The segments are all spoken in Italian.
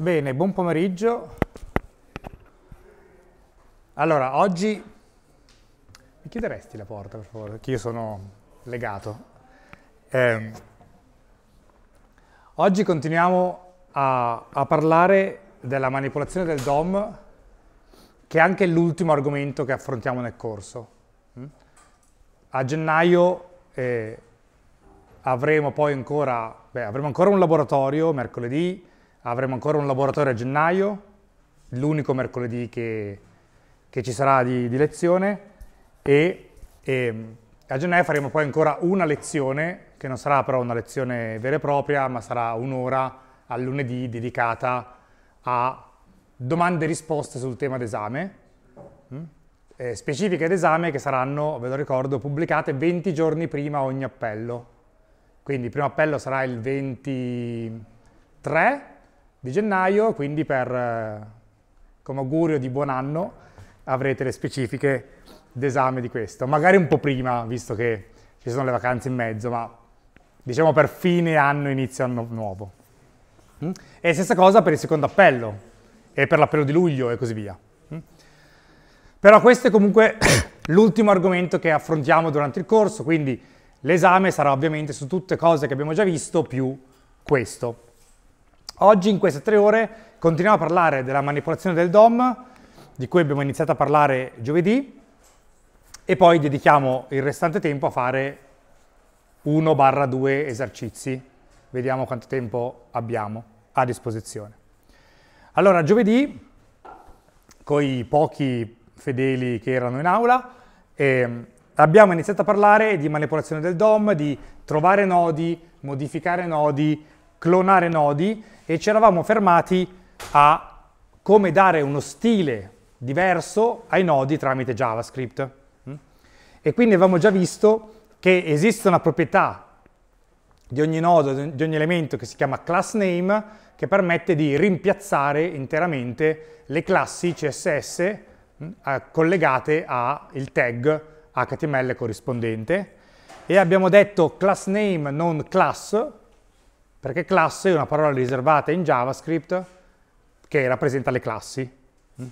Bene, buon pomeriggio. Allora, oggi mi chiuderesti la porta per favore, che io sono legato. Eh, oggi continuiamo a, a, parlare della manipolazione del DOM, che è anche l'ultimo argomento che affrontiamo nel corso. Mm? A gennaio eh, avremo poi ancora, beh, avremo ancora un laboratorio mercoledì avremo ancora un laboratorio a gennaio, l'unico mercoledì che, che, ci sarà di, di lezione e, e, a gennaio faremo poi ancora una lezione, che non sarà però una lezione vera e propria, ma sarà un'ora al lunedì dedicata a domande e risposte sul tema d'esame, eh, specifiche d'esame che saranno, ve lo ricordo, pubblicate 20 giorni prima ogni appello. Quindi il primo appello sarà il 23 di gennaio, quindi per, eh, come augurio di buon anno avrete le specifiche d'esame di questo. Magari un po' prima, visto che ci sono le vacanze in mezzo, ma diciamo per fine anno, inizio anno nuovo. Mm? E stessa cosa per il secondo appello, e per l'appello di luglio e così via. Mm? Però questo è comunque l'ultimo argomento che affrontiamo durante il corso, quindi l'esame sarà ovviamente su tutte cose che abbiamo già visto più questo. Oggi in queste tre ore continuiamo a parlare della manipolazione del DOM, di cui abbiamo iniziato a parlare giovedì, e poi dedichiamo il restante tempo a fare 1-2 esercizi. Vediamo quanto tempo abbiamo a disposizione. Allora, giovedì, con i pochi fedeli che erano in aula, eh, abbiamo iniziato a parlare di manipolazione del DOM, di trovare nodi, modificare nodi, clonare nodi e ci eravamo fermati a come dare uno stile diverso ai nodi tramite JavaScript. Mm? E quindi avevamo già visto che esiste una proprietà di ogni nodo, di ogni elemento che si chiama class name, che permette di rimpiazzare interamente le classi CSS mm, collegate al tag HTML corrispondente. E abbiamo detto class name non class, perché classe è una parola riservata in JavaScript che rappresenta le classi,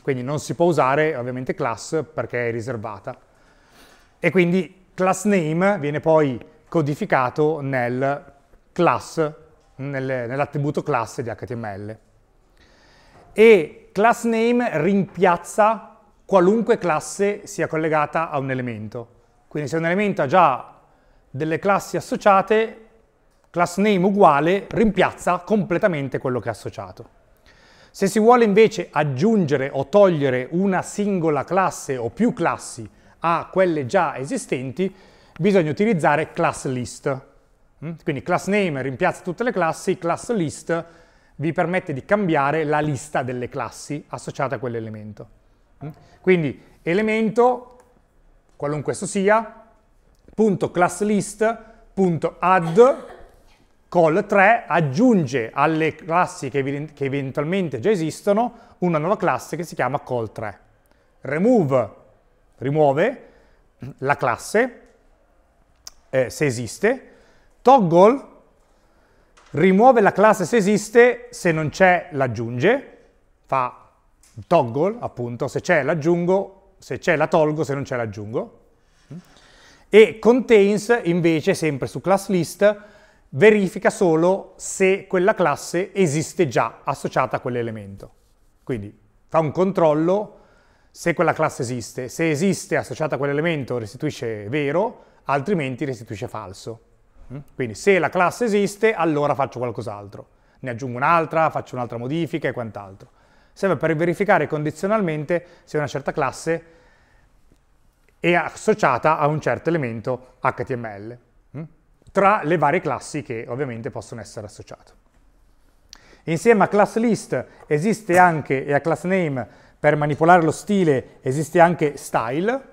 quindi non si può usare ovviamente class perché è riservata. E quindi class name viene poi codificato nel class, nel, nell'attributo classe di HTML. E class name rimpiazza qualunque classe sia collegata a un elemento. Quindi se un elemento ha già delle classi associate, class name uguale rimpiazza completamente quello che è associato. Se si vuole invece aggiungere o togliere una singola classe o più classi a quelle già esistenti, bisogna utilizzare class list. Mm? Quindi class name rimpiazza tutte le classi, class list vi permette di cambiare la lista delle classi associate a quell'elemento. Mm? Quindi elemento, qualunque esso sia, punto class list, punto add, Call 3 aggiunge alle classi che, eventualmente già esistono una nuova classe che si chiama Call 3. Remove rimuove la classe, eh, se esiste. Toggle rimuove la classe se esiste, se non c'è l'aggiunge, fa toggle appunto, se c'è l'aggiungo, se c'è la tolgo, se non c'è l'aggiungo. E contains invece, sempre su class list, verifica solo se quella classe esiste già associata a quell'elemento. Quindi fa un controllo se quella classe esiste. Se esiste associata a quell'elemento restituisce vero, altrimenti restituisce falso. Mm? Quindi se la classe esiste, allora faccio qualcos'altro. Ne aggiungo un'altra, faccio un'altra modifica e quant'altro. Serve per verificare condizionalmente se una certa classe è associata a un certo elemento HTML tra le varie classi che ovviamente possono essere associate. Insieme a class list esiste anche, e a class name per manipolare lo stile esiste anche style,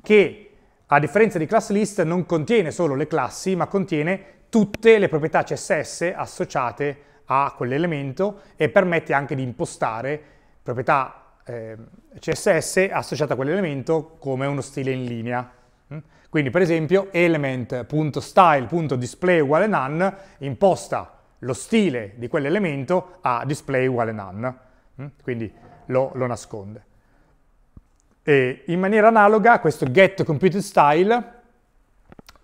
che a differenza di class list non contiene solo le classi, ma contiene tutte le proprietà CSS associate a quell'elemento e permette anche di impostare proprietà eh, CSS associate a quell'elemento come uno stile in linea. Mm? Quindi per esempio element.style.display uguale none imposta lo stile di quell'elemento a display uguale none, mm? quindi lo, lo nasconde. E in maniera analoga questo getComputed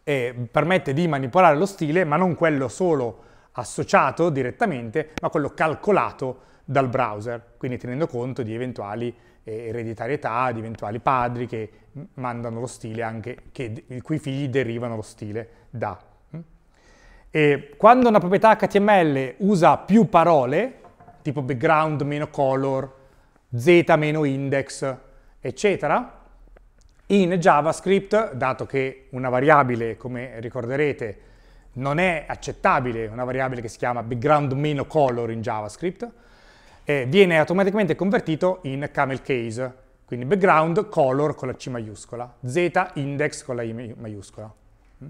eh, permette di manipolare lo stile, ma non quello solo associato direttamente, ma quello calcolato dal browser, quindi tenendo conto di eventuali eh, ereditarietà di eventuali padri che mandano lo stile anche, che, i cui figli derivano lo stile da. Mm? E quando una proprietà HTML usa più parole, tipo background meno color, z meno index, eccetera, in JavaScript, dato che una variabile, come ricorderete, non è accettabile, una variabile che si chiama background meno color in JavaScript, eh, viene automaticamente convertito in camel case, quindi background color con la C maiuscola, Z index con la I maiuscola, mm?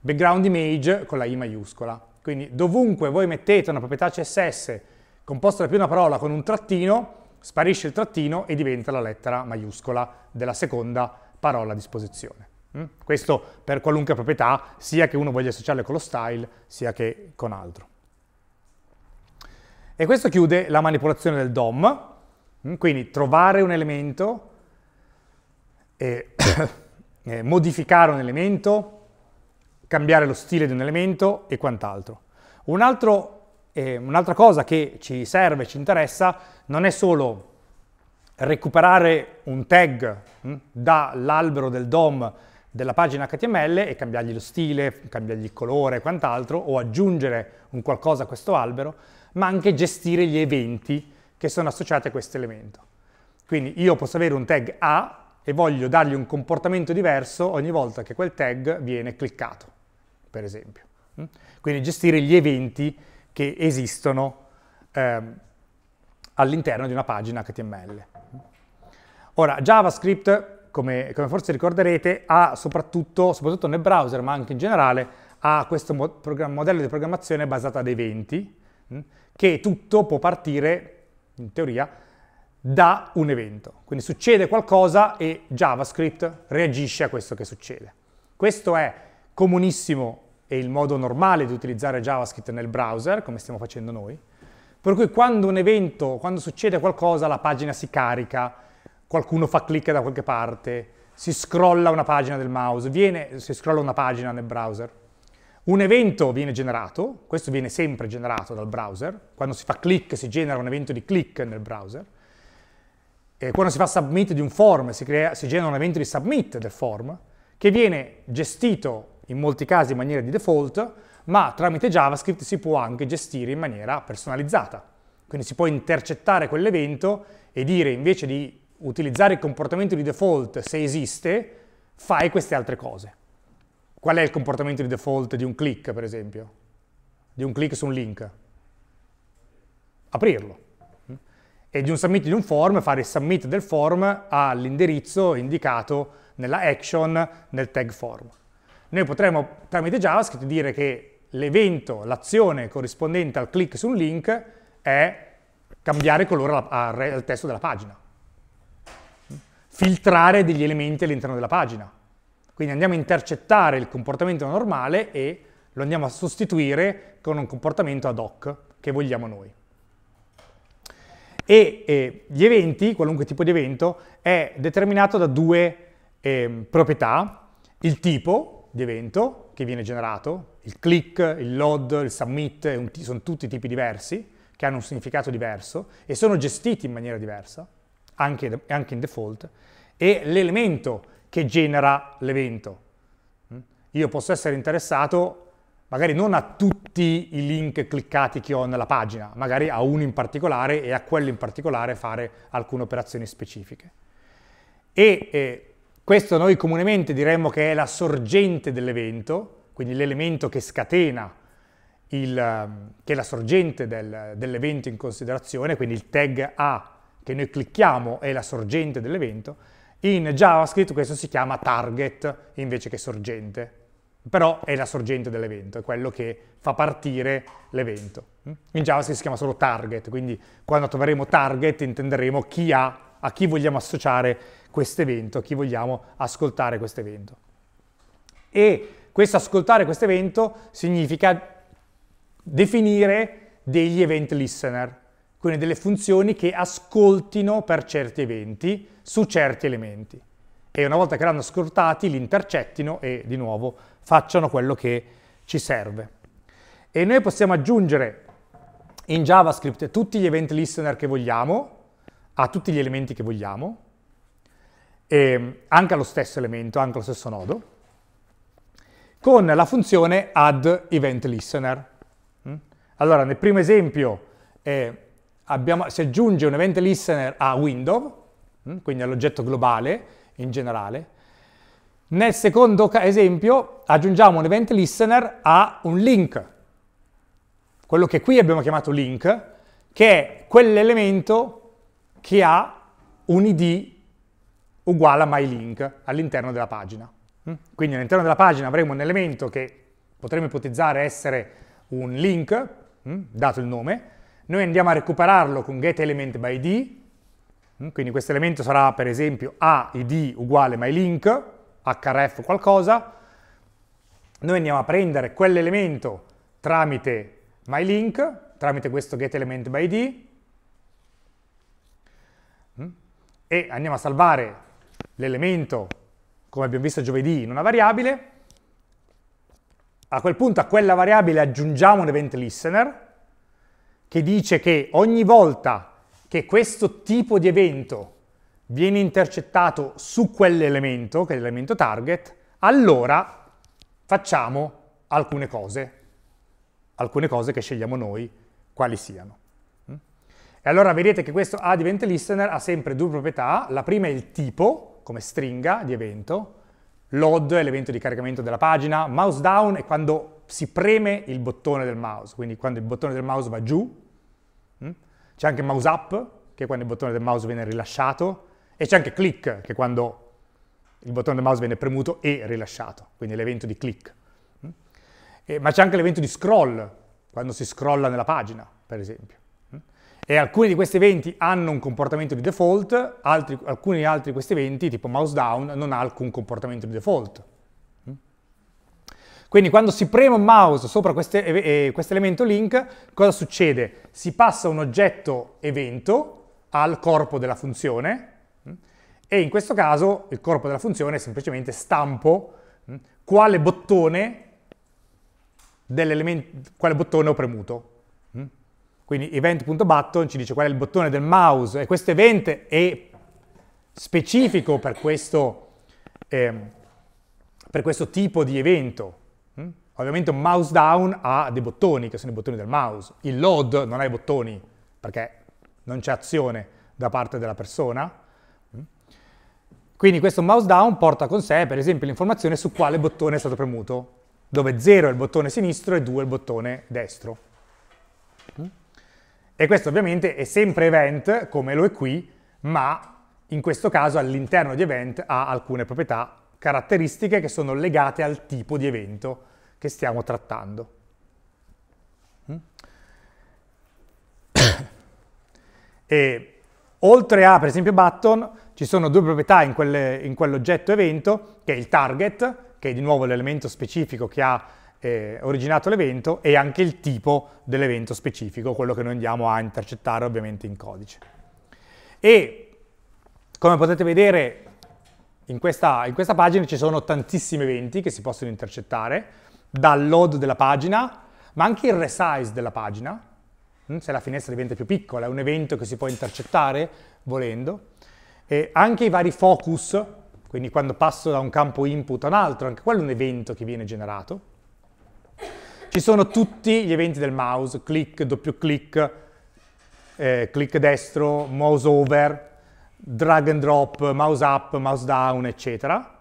background image con la I maiuscola. Quindi dovunque voi mettete una proprietà CSS composta da più una parola con un trattino, sparisce il trattino e diventa la lettera maiuscola della seconda parola a disposizione. Mm? Questo per qualunque proprietà, sia che uno voglia associarle con lo style, sia che con altro. E questo chiude la manipolazione del DOM, mm, quindi trovare un elemento, eh, modificare un elemento, cambiare lo stile di un elemento e quant'altro. un'altra eh, un cosa che ci serve, ci interessa, non è solo recuperare un tag mm, dall'albero del DOM della pagina HTML e cambiargli lo stile, cambiargli il colore e quant'altro, o aggiungere un qualcosa a questo albero, ma anche gestire gli eventi che sono associati a questo elemento. Quindi io posso avere un tag A e voglio dargli un comportamento diverso ogni volta che quel tag viene cliccato, per esempio. Mm? Quindi gestire gli eventi che esistono eh, all'interno di una pagina HTML. Ora, JavaScript, come, come forse ricorderete, ha soprattutto, soprattutto, nel browser, ma anche in generale, ha questo mo modello di programmazione basato ad eventi, Mm? che tutto può partire, in teoria, da un evento. Quindi succede qualcosa e JavaScript reagisce a questo che succede. Questo è comunissimo e il modo normale di utilizzare JavaScript nel browser, come stiamo facendo noi. Per cui quando un evento, quando succede qualcosa, la pagina si carica, qualcuno fa clic da qualche parte, si scrolla una pagina del mouse, viene, si scrolla una pagina nel browser, un evento viene generato, questo viene sempre generato dal browser, quando si fa click si genera un evento di click nel browser, e quando si fa submit di un form si, crea, si genera un evento di submit del form, che viene gestito in molti casi in maniera di default, ma tramite JavaScript si può anche gestire in maniera personalizzata. Quindi si può intercettare quell'evento e dire invece di utilizzare il comportamento di default se esiste, fai queste altre cose. Qual è il comportamento di default di un click, per esempio? Di un click su un link? Aprirlo. E di un submit di un form, fare il submit del form all'indirizzo indicato nella action nel tag form. Noi potremmo tramite JavaScript dire che l'evento, l'azione corrispondente al click su un link è cambiare colore al testo della pagina, filtrare degli elementi all'interno della pagina quindi andiamo a intercettare il comportamento normale e lo andiamo a sostituire con un comportamento ad hoc che vogliamo noi. E eh, gli eventi, qualunque tipo di evento, è determinato da due eh, proprietà, il tipo di evento che viene generato, il click, il load, il submit, sono tutti tipi diversi, che hanno un significato diverso e sono gestiti in maniera diversa, anche, anche in default, e l'elemento che genera l'evento. Mm? Io posso essere interessato magari non a tutti i link cliccati che ho nella pagina, magari a uno in particolare e a quello in particolare fare alcune operazioni specifiche. E eh, questo noi comunemente diremmo che è la sorgente dell'evento, quindi l'elemento che scatena, il, ehm, che è la sorgente del, dell'evento in considerazione, quindi il tag A che noi clicchiamo è la sorgente dell'evento, in JavaScript questo si chiama target invece che sorgente, però è la sorgente dell'evento, è quello che fa partire l'evento. In JavaScript si chiama solo target, quindi quando troveremo target intenderemo chi ha, a chi vogliamo associare questo evento, a chi vogliamo ascoltare questo evento. E questo ascoltare questo evento significa definire degli event listener, quindi delle funzioni che ascoltino per certi eventi su certi elementi. E una volta che l'hanno ascoltati, li intercettino e di nuovo facciano quello che ci serve. E noi possiamo aggiungere in JavaScript tutti gli event listener che vogliamo, a tutti gli elementi che vogliamo, anche allo stesso elemento, anche allo stesso nodo, con la funzione add event listener. Mm? Allora, nel primo esempio eh, abbiamo, si aggiunge un event listener a window, mm, quindi all'oggetto globale in generale. Nel secondo esempio aggiungiamo un event listener a un link, quello che qui abbiamo chiamato link, che è quell'elemento che ha un id uguale a myLink all'interno della pagina. Mm. Quindi all'interno della pagina avremo un elemento che potremmo ipotizzare essere un link, mm, dato il nome, noi andiamo a recuperarlo con getElementByD, mm, quindi questo elemento sarà per esempio a id uguale myLink, href qualcosa, noi andiamo a prendere quell'elemento tramite myLink, tramite questo getElementByD, mm, e andiamo a salvare l'elemento, come abbiamo visto giovedì, in una variabile, a quel punto a quella variabile aggiungiamo un event listener, che dice che ogni volta che questo tipo di evento viene intercettato su quell'elemento, che è l'elemento target, allora facciamo alcune cose, alcune cose che scegliamo noi quali siano. Mm? E allora vedete che questo add event listener ha sempre due proprietà, la prima è il tipo, come stringa di evento, load è l'evento di caricamento della pagina, mouse down è quando si preme il bottone del mouse, quindi quando il bottone del mouse va giù, mm, c'è anche mouse up, che è quando il bottone del mouse viene rilasciato, e c'è anche click, che è quando il bottone del mouse viene premuto e rilasciato, quindi l'evento di click. Mm. E, ma c'è anche l'evento di scroll, quando si scrolla nella pagina, per esempio. Mm. E alcuni di questi eventi hanno un comportamento di default, altri, alcuni altri di questi eventi, tipo mouse down, non ha alcun comportamento di default. Quindi quando si preme un mouse sopra questo elemento link, cosa succede? Si passa un oggetto evento al corpo della funzione mm, e in questo caso il corpo della funzione è semplicemente stampo mm, quale bottone, quale bottone ho premuto. Mm. Quindi event.button ci dice qual è il bottone del mouse e questo event è specifico per questo, eh, per questo tipo di evento. Ovviamente un mouse down ha dei bottoni, che sono i bottoni del mouse. Il load non ha i bottoni, perché non c'è azione da parte della persona. Mm. Quindi questo mouse down porta con sé, per esempio, l'informazione su quale bottone è stato premuto, dove 0 è il bottone sinistro e 2 è il bottone destro. Mm. E questo ovviamente è sempre event, come lo è qui, ma in questo caso all'interno di event ha alcune proprietà caratteristiche che sono legate al tipo di evento che stiamo trattando. Mm? E oltre a, per esempio, button, ci sono due proprietà in, quell'oggetto evento, che è il target, che è di nuovo l'elemento specifico che ha eh, originato l'evento, e anche il tipo dell'evento specifico, quello che noi andiamo a intercettare ovviamente in codice. E come potete vedere in questa, in questa pagina ci sono tantissimi eventi che si possono intercettare, download della pagina, ma anche il resize della pagina, mm, se la finestra diventa più piccola, è un evento che si può intercettare volendo, e anche i vari focus, quindi quando passo da un campo input a un altro, anche quello è un evento che viene generato. Ci sono tutti gli eventi del mouse, click, doppio click, eh, click destro, mouse over, drag and drop, mouse up, mouse down, eccetera.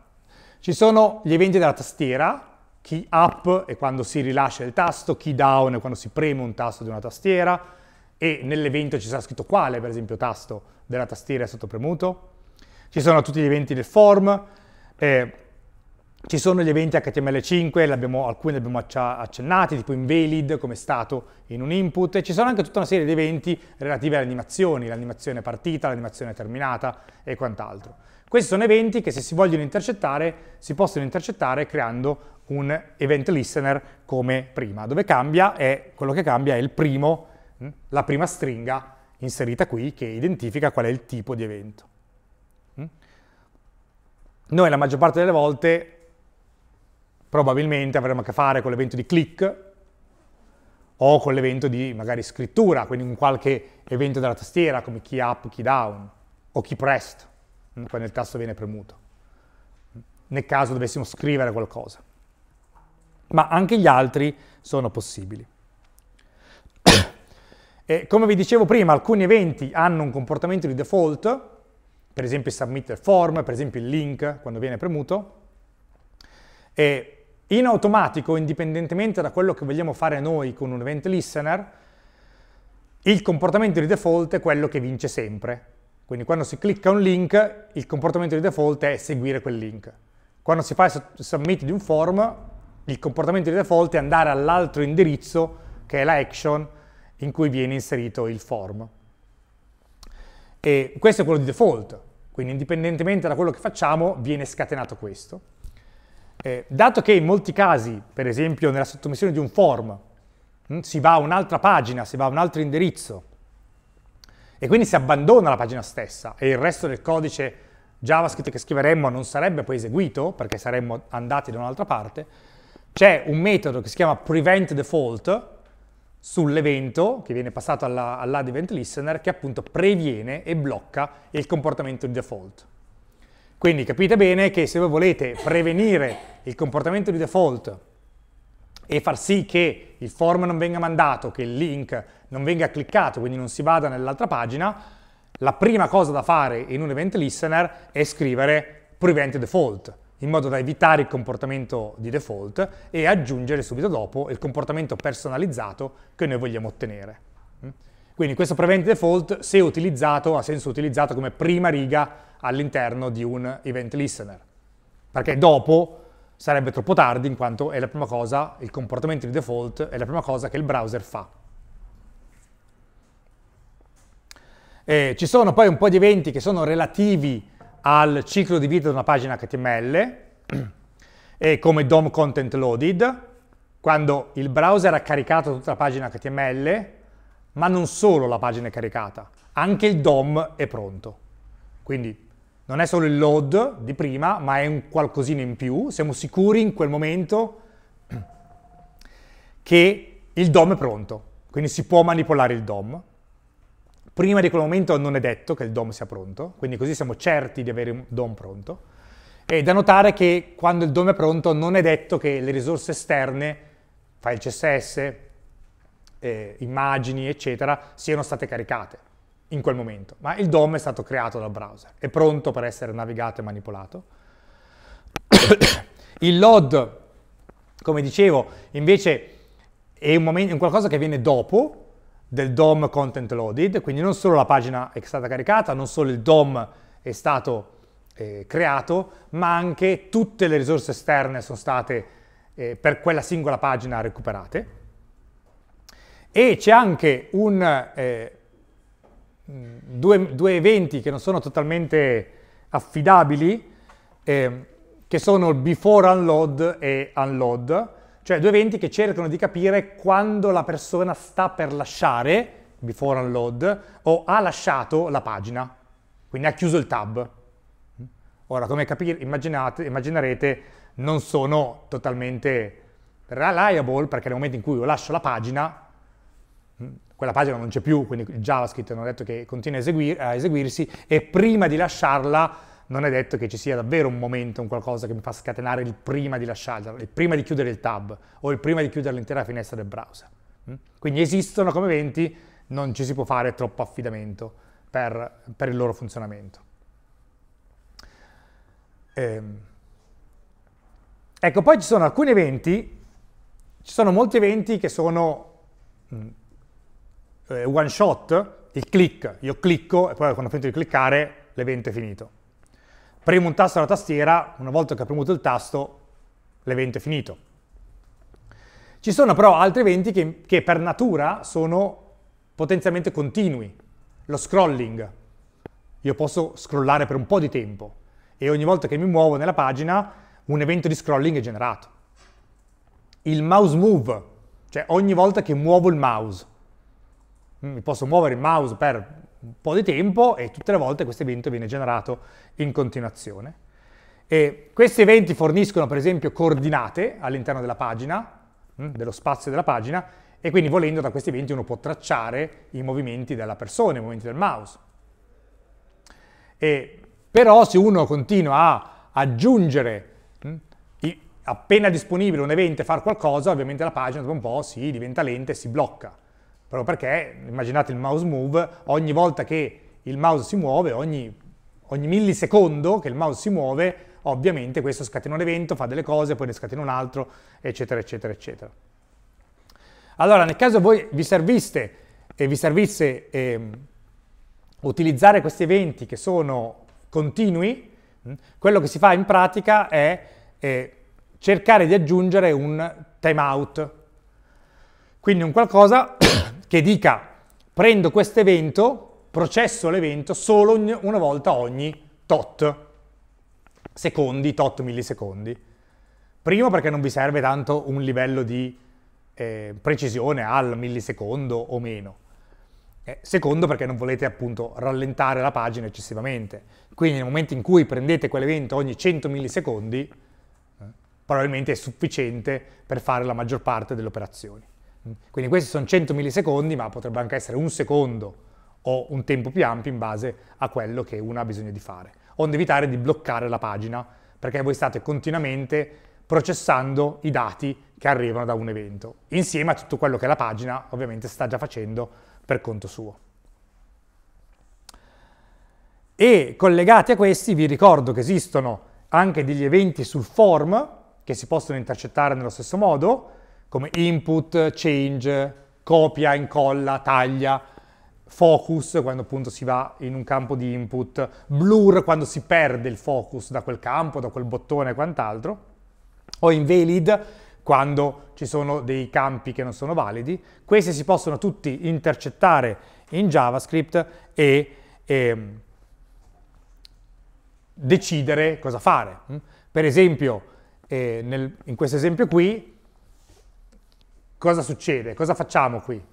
Ci sono gli eventi della tastiera, key up è quando si rilascia il tasto, key down è quando si preme un tasto di una tastiera e nell'evento ci sarà scritto quale, per esempio, tasto della tastiera è stato premuto. Ci sono tutti gli eventi del form, eh, ci sono gli eventi HTML5, alcuni li abbiamo accennati, tipo invalid come stato in un input, e ci sono anche tutta una serie di eventi relativi alle animazioni, l'animazione partita, l'animazione terminata e quant'altro. Questi sono eventi che se si vogliono intercettare, si possono intercettare creando un event listener come prima, dove cambia è, quello che cambia è il primo, hm, la prima stringa inserita qui che identifica qual è il tipo di evento. Hm? Noi la maggior parte delle volte probabilmente avremo a che fare con l'evento di click o con l'evento di magari scrittura, quindi un qualche evento della tastiera come key up, key down o key pressed quando il tasto viene premuto, mm, nel caso dovessimo scrivere qualcosa. Ma anche gli altri sono possibili. E come vi dicevo prima, alcuni eventi hanno un comportamento di default, per esempio il submit form, per esempio il link quando viene premuto, e in automatico, indipendentemente da quello che vogliamo fare noi con un event listener, il comportamento di default è quello che vince sempre, quindi quando si clicca un link, il comportamento di default è seguire quel link. Quando si fa il submit di un form, il comportamento di default è andare all'altro indirizzo, che è la action, in cui viene inserito il form. E questo è quello di default, quindi indipendentemente da quello che facciamo viene scatenato questo. Eh, dato che in molti casi, per esempio nella sottomissione di un form, hm, si va a un'altra pagina, si va a un altro indirizzo, e quindi si abbandona la pagina stessa e il resto del codice JavaScript che scriveremmo non sarebbe poi eseguito perché saremmo andati da un'altra parte, c'è un metodo che si chiama prevent default sull'evento che viene passato alla, all'add listener che appunto previene e blocca il comportamento di default. Quindi capite bene che se voi volete prevenire il comportamento di default e far sì che il form non venga mandato, che il link non venga cliccato, quindi non si vada nell'altra pagina, la prima cosa da fare in un event listener è scrivere prevent default, in modo da evitare il comportamento di default e aggiungere subito dopo il comportamento personalizzato che noi vogliamo ottenere. Mm? Quindi questo prevent default, se utilizzato, ha senso utilizzato come prima riga all'interno di un event listener, perché dopo sarebbe troppo tardi in quanto è la prima cosa, il comportamento di default è la prima cosa che il browser fa. E ci sono poi un po' di eventi che sono relativi al ciclo di vita di una pagina HTML, e come DOM content loaded, quando il browser ha caricato tutta la pagina HTML, ma non solo la pagina è caricata, anche il DOM è pronto. Quindi non è solo il load di prima, ma è un qualcosina in più. Siamo sicuri in quel momento che il DOM è pronto, quindi si può manipolare il DOM. Prima di quel momento non è detto che il DOM sia pronto, quindi così siamo certi di avere un DOM pronto. E da notare che quando il DOM è pronto non è detto che le risorse esterne, file CSS, eh, immagini, eccetera, siano state caricate in quel momento, ma il DOM è stato creato dal browser, è pronto per essere navigato e manipolato. il LOD, come dicevo, invece è un, momento, è qualcosa che viene dopo del DOM content loaded, quindi non solo la pagina è stata caricata, non solo il DOM è stato eh, creato, ma anche tutte le risorse esterne sono state eh, per quella singola pagina recuperate. E c'è anche un, eh, Mm, due, due, eventi che non sono totalmente affidabili, eh, che sono il before unload e unload, cioè due eventi che cercano di capire quando la persona sta per lasciare, before unload, o ha lasciato la pagina, quindi ha chiuso il tab. Mm. Ora, come capire, immaginerete, non sono totalmente reliable, perché nel momento in cui io lascio la pagina, quella pagina non c'è più, quindi il JavaScript non è detto che continua a, eseguir, a, eseguirsi e prima di lasciarla non è detto che ci sia davvero un momento, un qualcosa che mi fa scatenare il prima di lasciarla, il prima di chiudere il tab o il prima di chiudere l'intera finestra del browser. Mm? Quindi esistono come eventi, non ci si può fare troppo affidamento per, per il loro funzionamento. Ehm. Ecco, poi ci sono alcuni eventi, ci sono molti eventi che sono mh, mm, eh, one shot, il click, io clicco e poi quando ho finito di cliccare l'evento è finito. Premo un tasto alla tastiera, una volta che ho premuto il tasto l'evento è finito. Ci sono però altri eventi che, che per natura sono potenzialmente continui. Lo scrolling, io posso scrollare per un po' di tempo e ogni volta che mi muovo nella pagina un evento di scrolling è generato. Il mouse move, cioè ogni volta che muovo il mouse mi posso muovere il mouse per un po' di tempo e tutte le volte questo evento viene generato in continuazione. E questi eventi forniscono per esempio coordinate all'interno della pagina, mm, dello spazio della pagina, e quindi volendo da questi eventi uno può tracciare i movimenti della persona, i movimenti del mouse. E però se uno continua a aggiungere mm, appena disponibile un evento e far qualcosa, ovviamente la pagina dopo un po' si diventa lenta e si blocca proprio perché, immaginate il mouse move, ogni volta che il mouse si muove, ogni, ogni millisecondo che il mouse si muove, ovviamente questo scatena un evento, fa delle cose, poi ne scatena un altro, eccetera, eccetera, eccetera. Allora, nel caso voi vi serviste e vi servisse eh, utilizzare questi eventi che sono continui, mm, quello che si fa in pratica è eh, cercare di aggiungere un timeout, quindi un qualcosa che dica prendo questo evento, processo l'evento solo una volta ogni tot secondi, tot millisecondi. Primo perché non vi serve tanto un livello di eh, precisione al millisecondo o meno. Eh, secondo perché non volete appunto rallentare la pagina eccessivamente. Quindi nel momento in cui prendete quell'evento ogni 100 millisecondi, eh, probabilmente è sufficiente per fare la maggior parte delle operazioni. Quindi questi sono 100 millisecondi, ma potrebbe anche essere un secondo o un tempo più ampio in base a quello che uno ha bisogno di fare, onde evitare di bloccare la pagina, perché voi state continuamente processando i dati che arrivano da un evento, insieme a tutto quello che la pagina ovviamente sta già facendo per conto suo. E collegati a questi vi ricordo che esistono anche degli eventi sul form che si possono intercettare nello stesso modo, come input, change, copia, incolla, taglia, focus quando appunto si va in un campo di input, blur quando si perde il focus da quel campo, da quel bottone e quant'altro, o invalid quando ci sono dei campi che non sono validi. Questi si possono tutti intercettare in JavaScript e, e ehm, decidere cosa fare. Per esempio, eh, nel, in questo esempio qui, cosa succede? Cosa facciamo qui?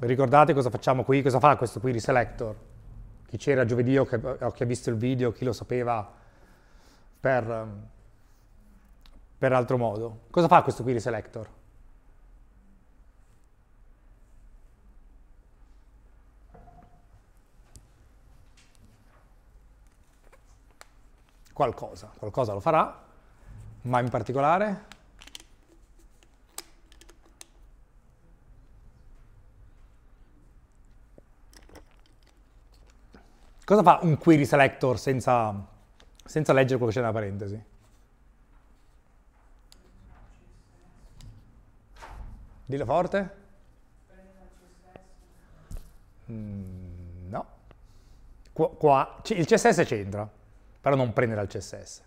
Ricordate cosa facciamo qui? Cosa fa questo qui reselector? Chi c'era giovedì o che, o che, ha visto il video, chi lo sapeva per, per altro modo. Cosa fa questo qui reselector? Qualcosa, qualcosa lo farà, ma in particolare Cosa fa un query selector senza, senza leggere quello che c'è nella parentesi? Dillo forte. Mm, no. Qua, qua il CSS c'entra, però non prende dal CSS.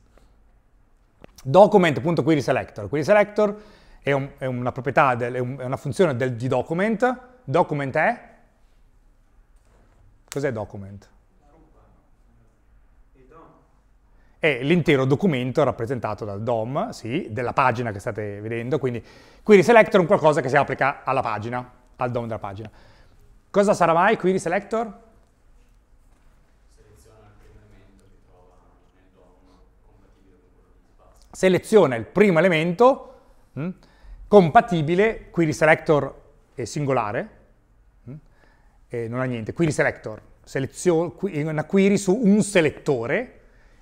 Document.querySelector. QuerySelector è, un, è una proprietà, del, è, un, è, una funzione del, di document. Document è? Cos'è document? è l'intero documento rappresentato dal DOM, sì, della pagina che state vedendo, quindi query selector è un qualcosa che si applica alla pagina, al DOM della pagina. Cosa sarà mai query selector? seleziona il primo elemento mh, mm, compatibile, query selector è singolare, mh, mm, e non ha niente, query selector, una query su un selettore,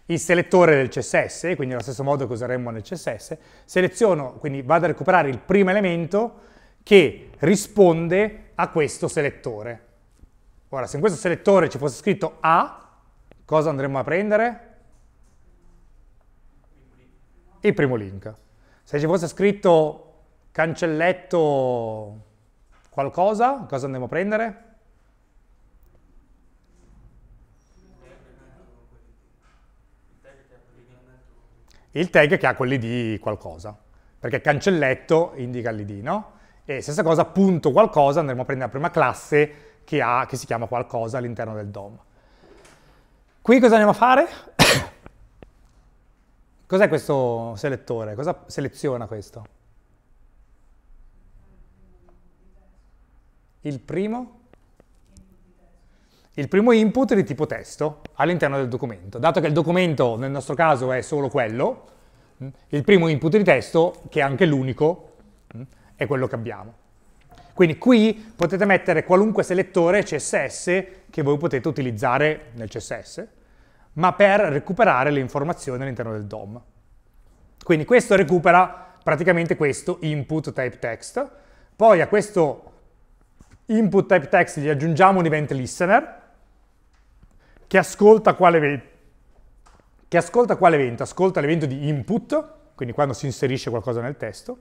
il selettore del CSS, quindi allo stesso modo che useremmo nel CSS, seleziono, quindi vado a recuperare il primo elemento che risponde a questo selettore. Ora, se in questo selettore ci fosse scritto A, cosa andremo a prendere? Il primo link. Se ci fosse scritto cancelletto qualcosa, cosa andremo a prendere? il tag che ha quell'id qualcosa, perché cancelletto indica l'id, no? E stessa cosa, punto qualcosa, andremo a prendere la prima classe che, ha, che si chiama qualcosa all'interno del DOM. Qui cosa andiamo a fare? Cos'è questo selettore? Cosa seleziona questo? Il primo? Il primo input è di tipo testo all'interno del documento. Dato che il documento nel nostro caso è solo quello, il primo input di testo, che è anche l'unico, è quello che abbiamo. Quindi qui potete mettere qualunque selettore CSS che voi potete utilizzare nel CSS, ma per recuperare le informazioni all'interno del DOM. Quindi questo recupera praticamente questo input type text, poi a questo input type text gli aggiungiamo un event listener, che ascolta quale evento? Che ascolta quale evento? Ascolta l'evento di input, quindi quando si inserisce qualcosa nel testo,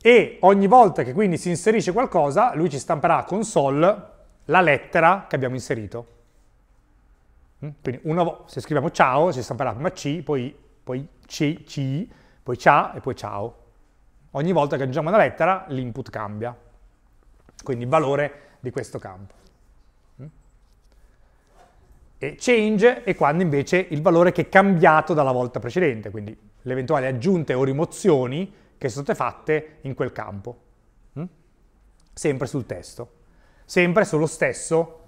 e ogni volta che quindi si inserisce qualcosa, lui ci stamperà a console la lettera che abbiamo inserito. Mm? Quindi una, se scriviamo ciao, si stamperà prima C, poi, poi C, C, poi ciao e poi ciao. Ogni volta che aggiungiamo una lettera, l'input cambia. Quindi il valore di questo campo change è quando invece il valore che è cambiato dalla volta precedente, quindi le eventuali aggiunte o rimozioni che sono state fatte in quel campo. Mm? Sempre sul testo, sempre sullo stesso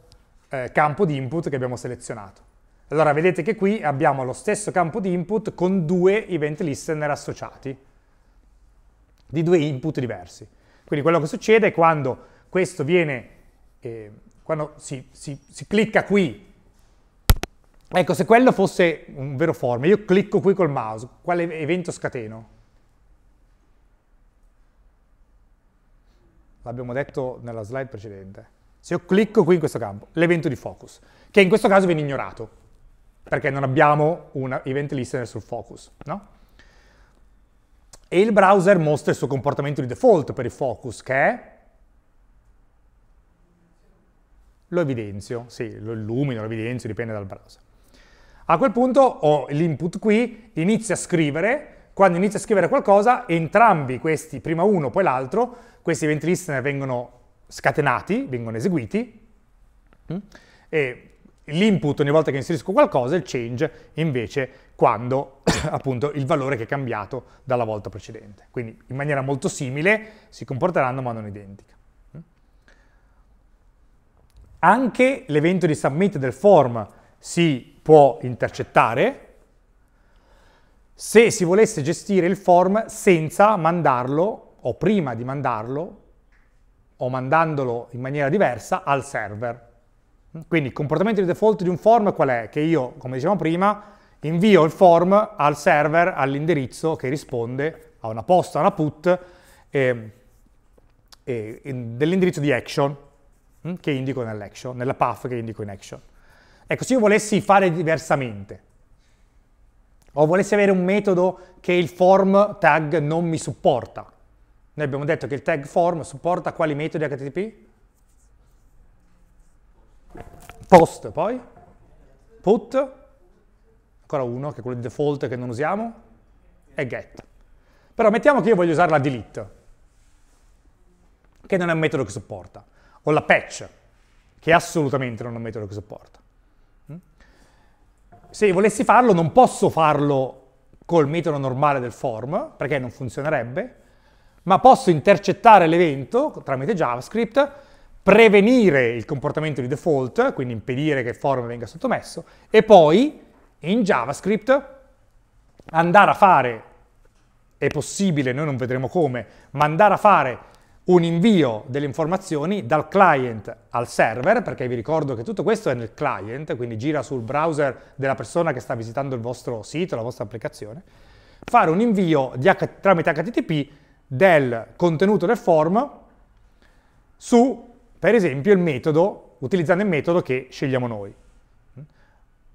eh, campo di input che abbiamo selezionato. Allora vedete che qui abbiamo lo stesso campo di input con due event listener associati, di due input diversi. Quindi quello che succede è quando questo viene, eh, quando si, si, si clicca qui Ecco, se quello fosse un vero form, io clicco qui col mouse, quale evento scateno? L'abbiamo detto nella slide precedente. Se io clicco qui in questo campo, l'evento di focus, che in questo caso viene ignorato, perché non abbiamo un event listener sul focus, no? E il browser mostra il suo comportamento di default per il focus, che è lo evidenzio, sì, lo illumino, lo evidenzio, dipende dal browser. A quel punto ho l'input qui, inizio a scrivere, quando inizio a scrivere qualcosa entrambi questi, prima uno poi l'altro, questi event listener vengono scatenati, vengono eseguiti mm? e l'input ogni volta che inserisco qualcosa, il change invece quando appunto il valore che è cambiato dalla volta precedente. Quindi in maniera molto simile si comporteranno ma non identica. Mm? Anche l'evento di submit del form si può intercettare se si volesse gestire il form senza mandarlo o prima di mandarlo o mandandolo in maniera diversa al server. Quindi il comportamento di default di un form qual è? Che io, come dicevamo prima, invio il form al server all'indirizzo che risponde a una posta, a una put eh, eh, dell'indirizzo di action mm, che indico nell'action, nella path che indico in action. Ecco, se io volessi fare diversamente, o volessi avere un metodo che il form tag non mi supporta, noi abbiamo detto che il tag form supporta quali metodi HTTP? Post, poi? Put? Ancora uno, che è quello di default che non usiamo, e get. Però mettiamo che io voglio usare la delete, che non è un metodo che supporta, o la patch, che assolutamente non è un metodo che supporta se volessi farlo non posso farlo col metodo normale del form, perché non funzionerebbe, ma posso intercettare l'evento tramite JavaScript, prevenire il comportamento di default, quindi impedire che il form venga sottomesso, e poi in JavaScript andare a fare, è possibile, noi non vedremo come, ma andare a fare un invio delle informazioni dal client al server, perché vi ricordo che tutto questo è nel client, quindi gira sul browser della persona che sta visitando il vostro sito, la vostra applicazione, fare un invio tramite HTTP del contenuto del form su, per esempio, il metodo, utilizzando il metodo che scegliamo noi,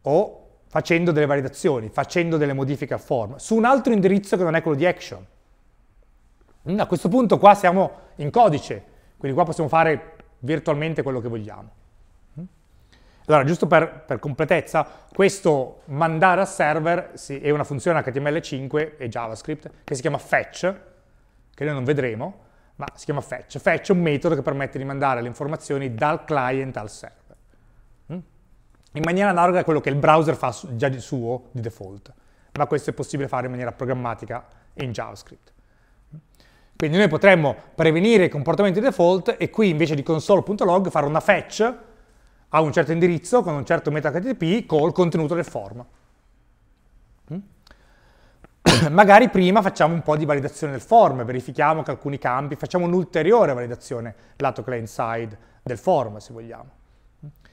o facendo delle validazioni, facendo delle modifiche al form, su un altro indirizzo che non è quello di action. Mm, a questo punto qua siamo in codice, quindi qua possiamo fare virtualmente quello che vogliamo. Mm. Allora, giusto per, per completezza, questo mandare a server sì, è una funzione HTML5 e JavaScript che si chiama fetch, che noi non vedremo, ma si chiama fetch. Fetch è un metodo che permette di mandare le informazioni dal client al server. Mm. In maniera analoga a quello che il browser fa già di suo, di default, ma questo è possibile fare in maniera programmatica in JavaScript. Quindi noi potremmo prevenire i comportamenti default e qui invece di console.log fare una fetch a un certo indirizzo con un certo meta HTTP col contenuto del form. Mm? Magari prima facciamo un po' di validazione del form, verifichiamo che alcuni campi, facciamo un'ulteriore validazione lato client side del form se vogliamo.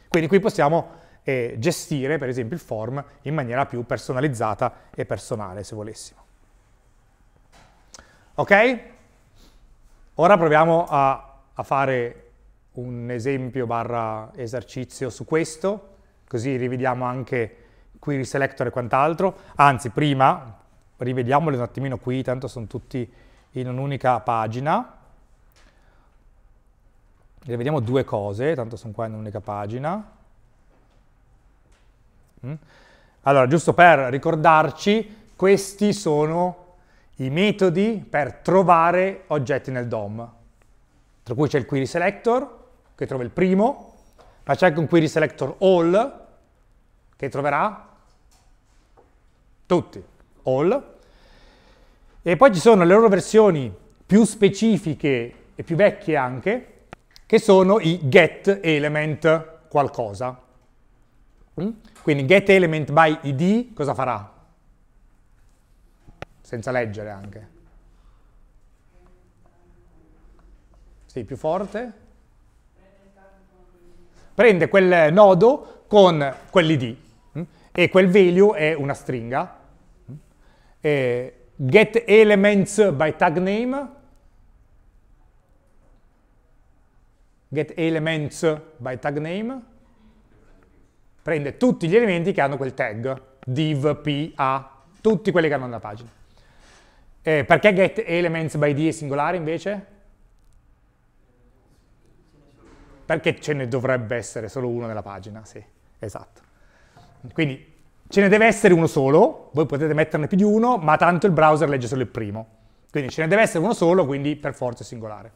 Quindi qui possiamo eh, gestire per esempio il form in maniera più personalizzata e personale se volessimo. Ok? Ora proviamo a, a fare un esempio barra esercizio su questo, così rivediamo anche query selector e quant'altro. Anzi, prima rivediamoli un attimino qui, tanto sono tutti in un'unica pagina. Rivediamo due cose, tanto sono qua in un'unica pagina. Mm. Allora, giusto per ricordarci, questi sono i metodi per trovare oggetti nel DOM, tra cui c'è il query selector, che trova il primo, ma c'è anche un query selector all, che troverà tutti, all. E poi ci sono le loro versioni più specifiche e più vecchie anche, che sono i get element qualcosa. Mm? Quindi get element by id cosa farà? senza leggere anche. Sì, più forte. Prende quel nodo con quell'id mm? e quel value è una stringa. Mm? E get elements by tag name. Get elements by tag name. Prende tutti gli elementi che hanno quel tag, div, p, a, tutti quelli che hanno una pagina. Eh, perché get elements by d è singolare invece? Perché ce ne dovrebbe essere solo uno nella pagina, sì, esatto. Quindi ce ne deve essere uno solo, voi potete metterne più di uno, ma tanto il browser legge solo il primo. Quindi ce ne deve essere uno solo, quindi per forza è singolare.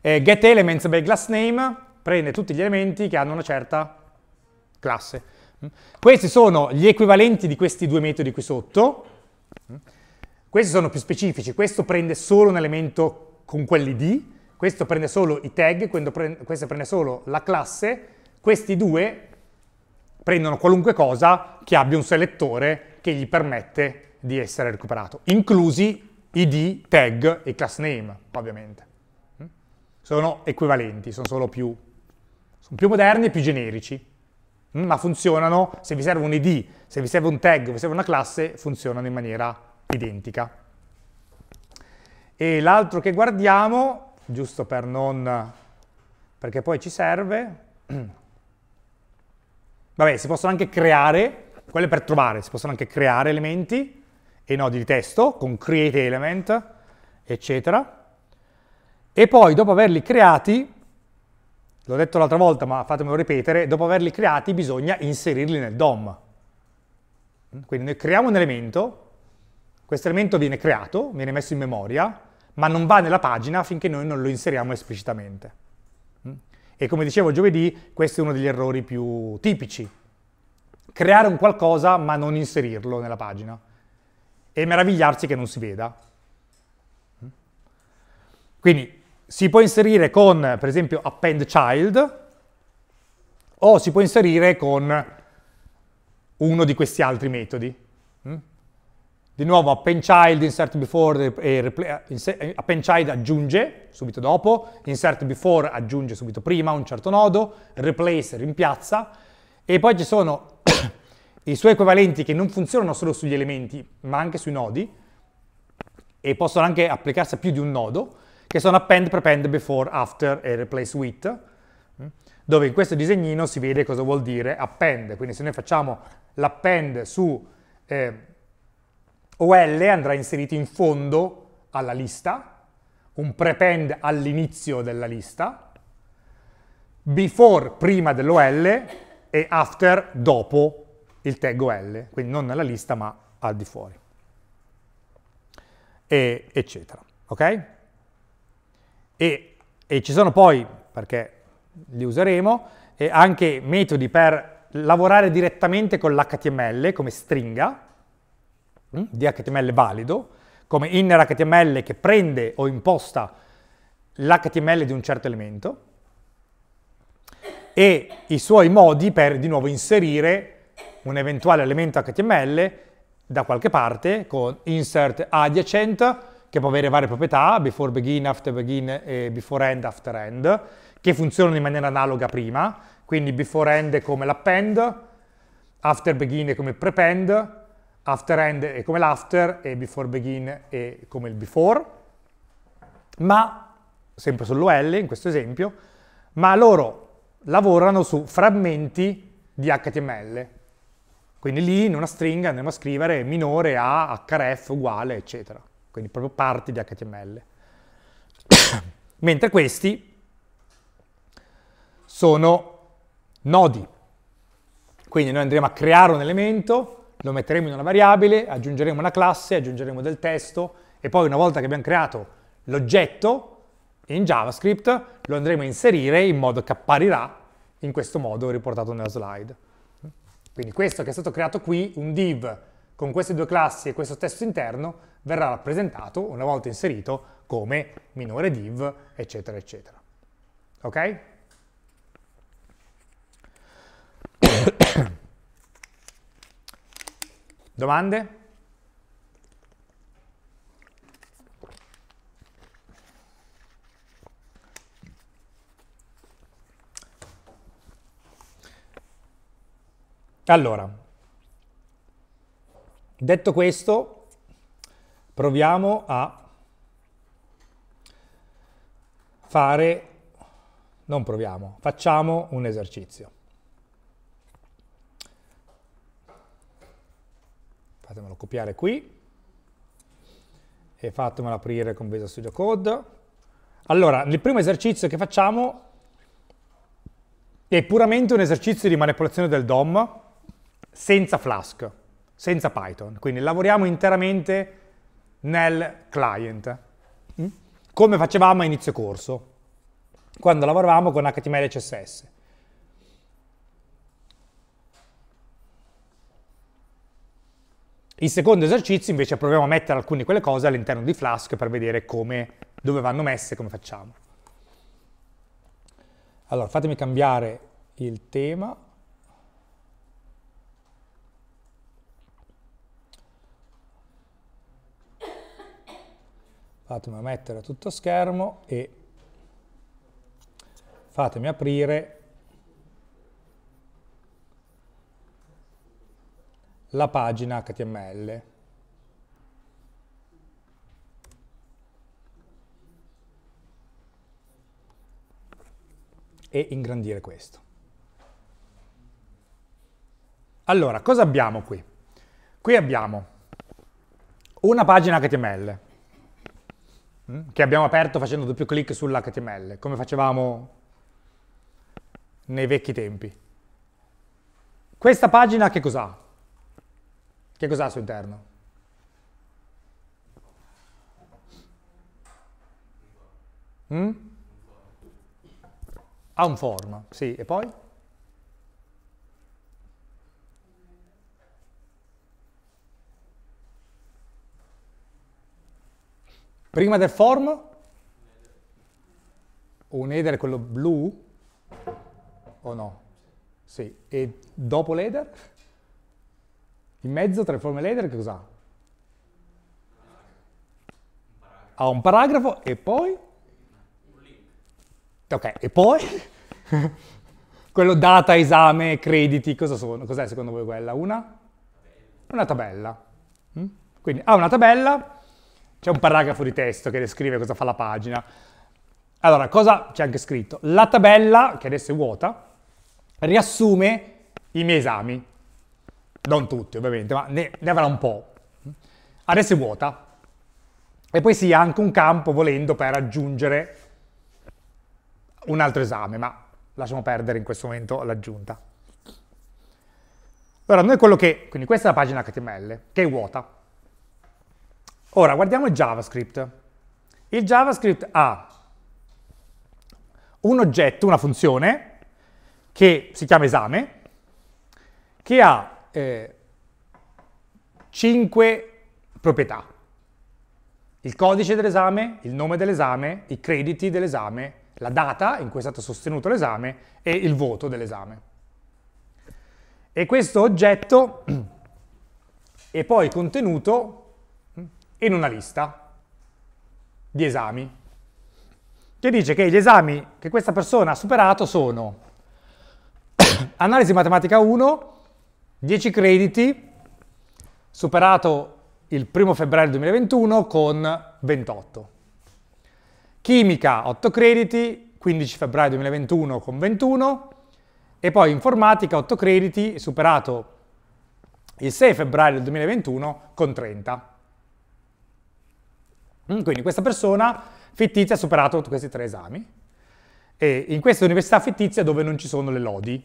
Eh, get elements by class name prende tutti gli elementi che hanno una certa classe. Mm. Questi sono gli equivalenti di questi due metodi qui sotto. Mm. Questi sono più specifici, questo prende solo un elemento con quell'id, questo prende solo i tag, questo prende solo la classe, questi due prendono qualunque cosa che abbia un selettore che gli permette di essere recuperato, inclusi id, tag e class name, ovviamente. Sono equivalenti, sono solo più, sono più moderni e più generici, ma funzionano, se vi serve un id, se vi serve un tag, se vi serve una classe, funzionano in maniera identica. E l'altro che guardiamo, giusto per non... perché poi ci serve... Vabbè, si possono anche creare, quelle per trovare, si possono anche creare elementi e nodi di testo con create element, eccetera. E poi, dopo averli creati, l'ho detto l'altra volta, ma fatemelo ripetere, dopo averli creati bisogna inserirli nel DOM. Quindi noi creiamo un elemento, questo elemento viene creato, viene messo in memoria, ma non va nella pagina finché noi non lo inseriamo esplicitamente. Mm? E come dicevo giovedì, questo è uno degli errori più tipici. Creare un qualcosa ma non inserirlo nella pagina e meravigliarsi che non si veda. Mm? Quindi si può inserire con, per esempio, append child o si può inserire con uno di questi altri metodi. Mm? Di nuovo append child, insert before e replay, eh, inser, eh, append child aggiunge subito dopo, insert before aggiunge subito prima un certo nodo, replace rimpiazza e poi ci sono i suoi equivalenti che non funzionano solo sugli elementi ma anche sui nodi e possono anche applicarsi a più di un nodo che sono append, prepend, before, after e replace with mm, dove in questo disegnino si vede cosa vuol dire append, quindi se noi facciamo l'append su... Eh, OL andrà inserito in fondo alla lista, un prepend all'inizio della lista, before prima dell'OL e after dopo il tag OL, quindi non nella lista ma al di fuori, e, eccetera. Ok? E, e ci sono poi, perché li useremo, anche metodi per lavorare direttamente con l'HTML come stringa, Mm? di HTML valido, come inner HTML che prende o imposta l'HTML di un certo elemento e i suoi modi per di nuovo inserire un eventuale elemento HTML da qualche parte con insert adiacent che può avere varie proprietà, before begin, after begin e before end, after end, che funzionano in maniera analoga prima, quindi before end come l'append, after begin come prepend, after end è come l'after e before begin è come il before, ma sempre sull'OL in questo esempio, ma loro lavorano su frammenti di HTML. Quindi lì in una stringa andremo a scrivere minore a href uguale, eccetera. Quindi proprio parti di HTML. Mentre questi sono nodi. Quindi noi andremo a creare un elemento lo metteremo in una variabile, aggiungeremo una classe, aggiungeremo del testo e poi una volta che abbiamo creato l'oggetto in JavaScript lo andremo a inserire in modo che apparirà in questo modo riportato nella slide. Quindi questo che è stato creato qui, un div con queste due classi e questo testo interno, verrà rappresentato, una volta inserito, come minore div, eccetera, eccetera. Ok? Domande? Allora, detto questo, proviamo a fare, non proviamo, facciamo un esercizio. fatemelo copiare qui e fatemelo aprire con Visual Studio Code. Allora, il primo esercizio che facciamo è puramente un esercizio di manipolazione del DOM senza Flask, senza Python, quindi lavoriamo interamente nel client, mm? come facevamo a inizio corso, quando lavoravamo con HTML e CSS. Il secondo esercizio invece proviamo a mettere alcune di quelle cose all'interno di Flask per vedere come, dove vanno messe e come facciamo. Allora, fatemi cambiare il tema. Fatemi mettere tutto schermo e fatemi aprire la pagina HTML. E ingrandire questo. Allora, cosa abbiamo qui? Qui abbiamo una pagina HTML mm, che abbiamo aperto facendo doppio clic sull'HTML, come facevamo nei vecchi tempi. Questa pagina che cos'ha? Che cos'ha al suo interno? Mm? Ha un forma, sì, e poi? Prima del form? Un eder quello blu? O no? Sì, e dopo l'eder? In mezzo tra le forme ledere che cos'ha? Ha un paragrafo e poi? Ok, e poi? Quello data, esame, crediti, cosa sono? Cos'è secondo voi quella? Una? Una tabella. Mm? Quindi ha una tabella, c'è un paragrafo di testo che descrive cosa fa la pagina. Allora, cosa c'è anche scritto? La tabella, che adesso è vuota, riassume i miei esami non tutti ovviamente, ma ne, ne avrà un po'. Adesso è vuota. E poi si ha anche un campo, volendo, per aggiungere un altro esame, ma lasciamo perdere in questo momento l'aggiunta. Allora, noi quello che... Quindi questa è la pagina HTML, che è vuota. Ora, guardiamo il JavaScript. Il JavaScript ha un oggetto, una funzione, che si chiama esame, che ha eh, 5 proprietà. Il codice dell'esame, il nome dell'esame, i crediti dell'esame, la data in cui è stato sostenuto l'esame e il voto dell'esame. E questo oggetto è poi contenuto in una lista di esami, che dice che gli esami che questa persona ha superato sono analisi matematica 1, 10 crediti, superato il 1 febbraio 2021 con 28. Chimica 8 crediti, 15 febbraio 2021 con 21 e poi informatica 8 crediti, superato il 6 febbraio 2021 con 30. Mm, quindi questa persona fittizia ha superato questi tre esami e in questa università fittizia dove non ci sono le lodi,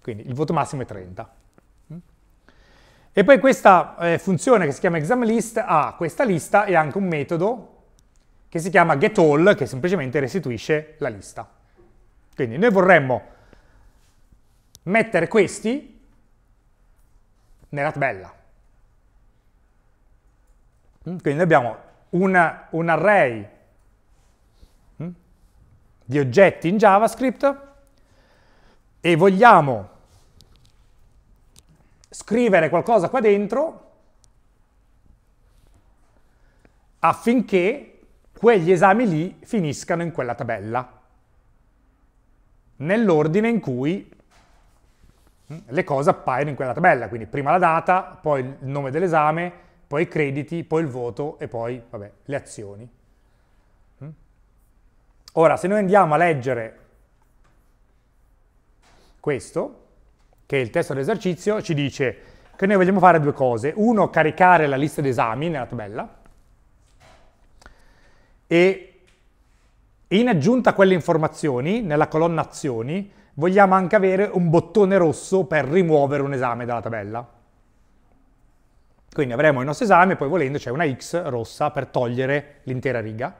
quindi il voto massimo è 30. E poi questa eh, funzione che si chiama examList ha questa lista e anche un metodo che si chiama getAll che semplicemente restituisce la lista. Quindi noi vorremmo mettere questi nella tabella. Mm, quindi abbiamo una, un array mm, di oggetti in JavaScript e vogliamo scrivere qualcosa qua dentro affinché quegli esami lì finiscano in quella tabella, nell'ordine in cui mm, le cose appaiono in quella tabella, quindi prima la data, poi il nome dell'esame, poi i crediti, poi il voto e poi vabbè, le azioni. Mm? Ora, se noi andiamo a leggere questo, che è il testo dell'esercizio, ci dice che noi vogliamo fare due cose. Uno, caricare la lista d'esami nella tabella e in aggiunta a quelle informazioni, nella colonna azioni, vogliamo anche avere un bottone rosso per rimuovere un esame dalla tabella. Quindi avremo il nostro esame, poi volendo c'è una X rossa per togliere l'intera riga,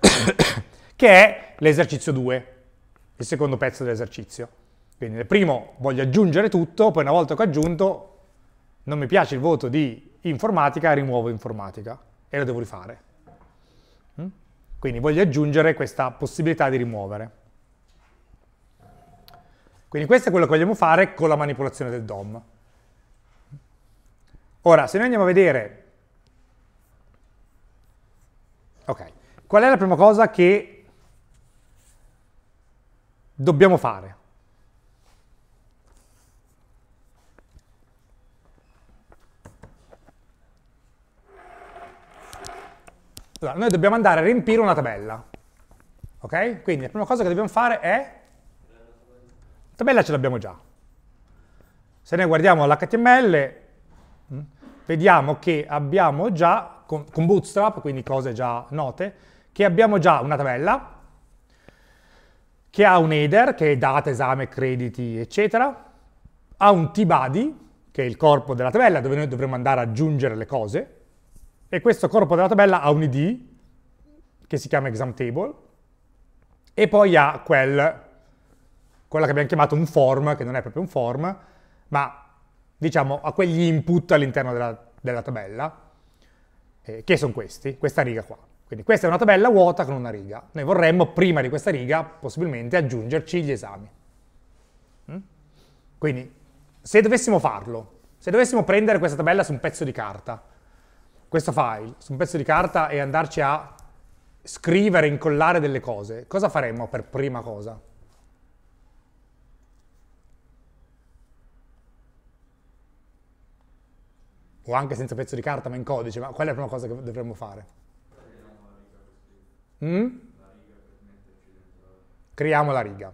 che è l'esercizio 2, il secondo pezzo dell'esercizio. Quindi nel primo voglio aggiungere tutto, poi una volta che ho aggiunto non mi piace il voto di informatica, rimuovo informatica e lo devo rifare. Mm? Quindi voglio aggiungere questa possibilità di rimuovere. Quindi questo è quello che vogliamo fare con la manipolazione del DOM. Ora, se noi andiamo a vedere... Ok, qual è la prima cosa che dobbiamo fare? Allora, noi dobbiamo andare a riempire una tabella. Ok? Quindi la prima cosa che dobbiamo fare è... La tabella ce l'abbiamo già. Se noi guardiamo l'HTML, mm, vediamo che abbiamo già, con, con Bootstrap, quindi cose già note, che abbiamo già una tabella che ha un header, che è data, esame, crediti, eccetera, ha un t-body, che è il corpo della tabella, dove noi dovremmo andare ad aggiungere le cose, e questo corpo della tabella ha un id che si chiama examTable e poi ha quel, quella che abbiamo chiamato un form, che non è proprio un form, ma diciamo ha quegli input all'interno della, della, tabella, eh, che sono questi, questa riga qua. Quindi questa è una tabella vuota con una riga. Noi vorremmo prima di questa riga possibilmente aggiungerci gli esami. Mm? Quindi se dovessimo farlo, se dovessimo prendere questa tabella su un pezzo di carta, questo file su un pezzo di carta e andarci a scrivere, incollare delle cose, cosa faremmo per prima cosa? O anche senza pezzo di carta, ma in codice, ma qual è la prima cosa che dovremmo fare? Mm? Creiamo la riga.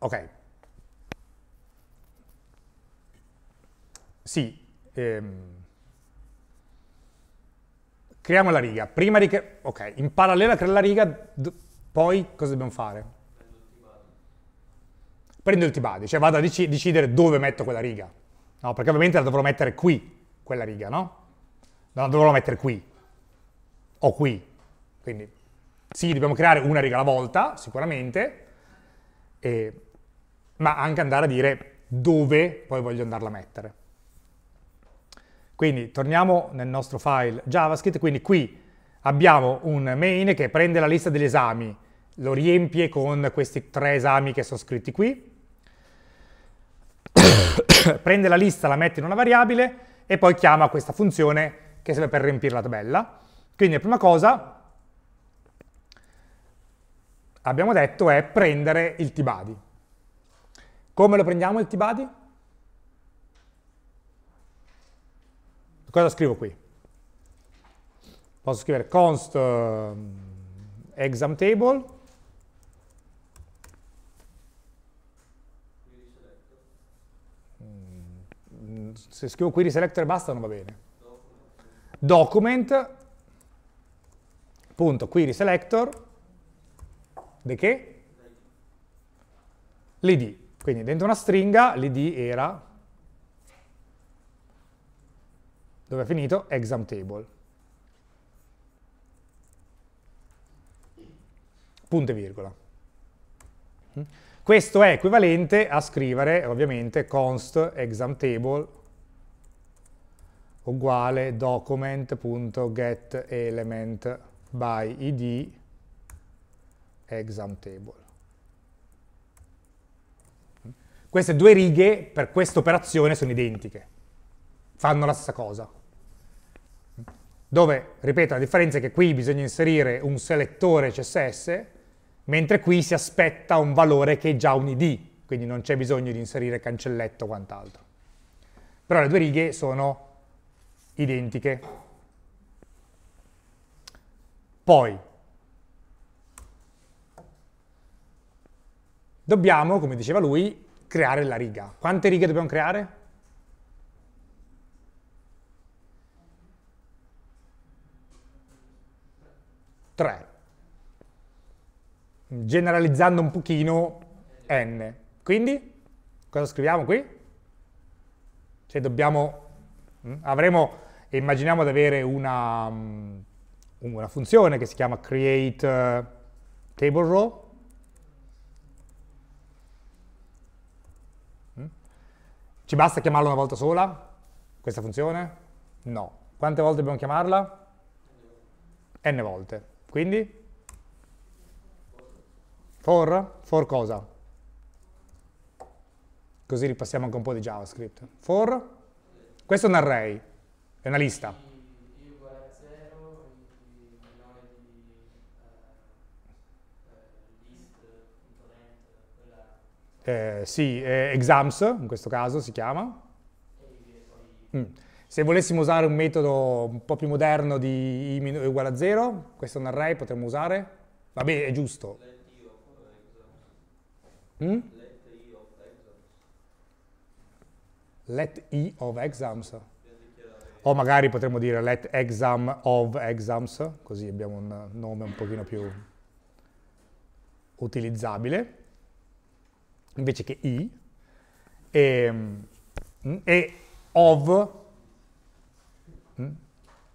Ok. Sì. Ehm. Creiamo la riga. Prima di Ok, in parallelo a creare la riga, poi cosa dobbiamo fare? Prendo il t-body, cioè vado a dec decidere dove metto quella riga. No, perché ovviamente la dovrò mettere qui, quella riga, no? No, la dovrò mettere qui. O qui. Quindi sì, dobbiamo creare una riga alla volta, sicuramente, eh, ma anche andare a dire dove poi voglio andarla a mettere. Quindi torniamo nel nostro file JavaScript, quindi qui abbiamo un main che prende la lista degli esami, lo riempie con questi tre esami che sono scritti qui, prende la lista, la mette in una variabile e poi chiama questa funzione che serve per riempire la tabella. Quindi la prima cosa abbiamo detto è prendere il tbadi. Come lo prendiamo il tbadi? Cosa scrivo qui? Posso scrivere const ehm, exam table mm, se scrivo query selector e basta non va bene. Document. Punto query selector. De che? L'id. Quindi dentro una stringa l'id era dove è finito exam table. Punto e virgola. Mm. Questo è equivalente a scrivere ovviamente const exam table uguale document.getElement by id exam table. Mm. Queste due righe per questa operazione sono identiche fanno la stessa cosa. Dove, ripeto, la differenza è che qui bisogna inserire un selettore CSS, mentre qui si aspetta un valore che è già un id, quindi non c'è bisogno di inserire cancelletto o quant'altro. Però le due righe sono identiche. Poi, dobbiamo, come diceva lui, creare la riga. Quante righe dobbiamo creare? 3. Generalizzando un pochino, n. Quindi, cosa scriviamo qui? Cioè dobbiamo, mh, mm, avremo, immaginiamo di avere una, mh, mm, una funzione che si chiama create uh, table row, mm. Ci basta chiamarla una volta sola, questa funzione? No. Quante volte dobbiamo chiamarla? n volte. Quindi? For? For cosa? Così ripassiamo anche un po' di JavaScript. For? Questo è un array, è una lista. Eh, sì, eh, exams in questo caso si chiama. Mm. Se volessimo usare un metodo un po' più moderno di i è uguale a 0, questo è un array, potremmo usare. Vabbè, è giusto. Mm? Let i of exams. O magari potremmo dire let exam of exams, così abbiamo un nome un pochino più utilizzabile, invece che i. e, ehm, mm, e of Mm?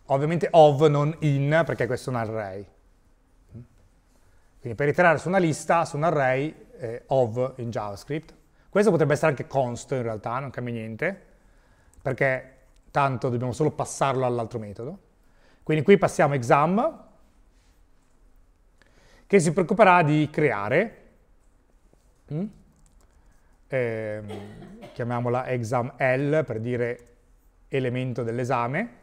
Ovviamente of, non in, perché questo è un array. Mm? Quindi per iterare su una lista, su un array, eh, of in JavaScript. Questo potrebbe essere anche const in realtà, non cambia niente, perché tanto dobbiamo solo passarlo all'altro metodo. Quindi qui passiamo exam, che si preoccuperà di creare, mm? eh, chiamiamola exam L per dire elemento dell'esame,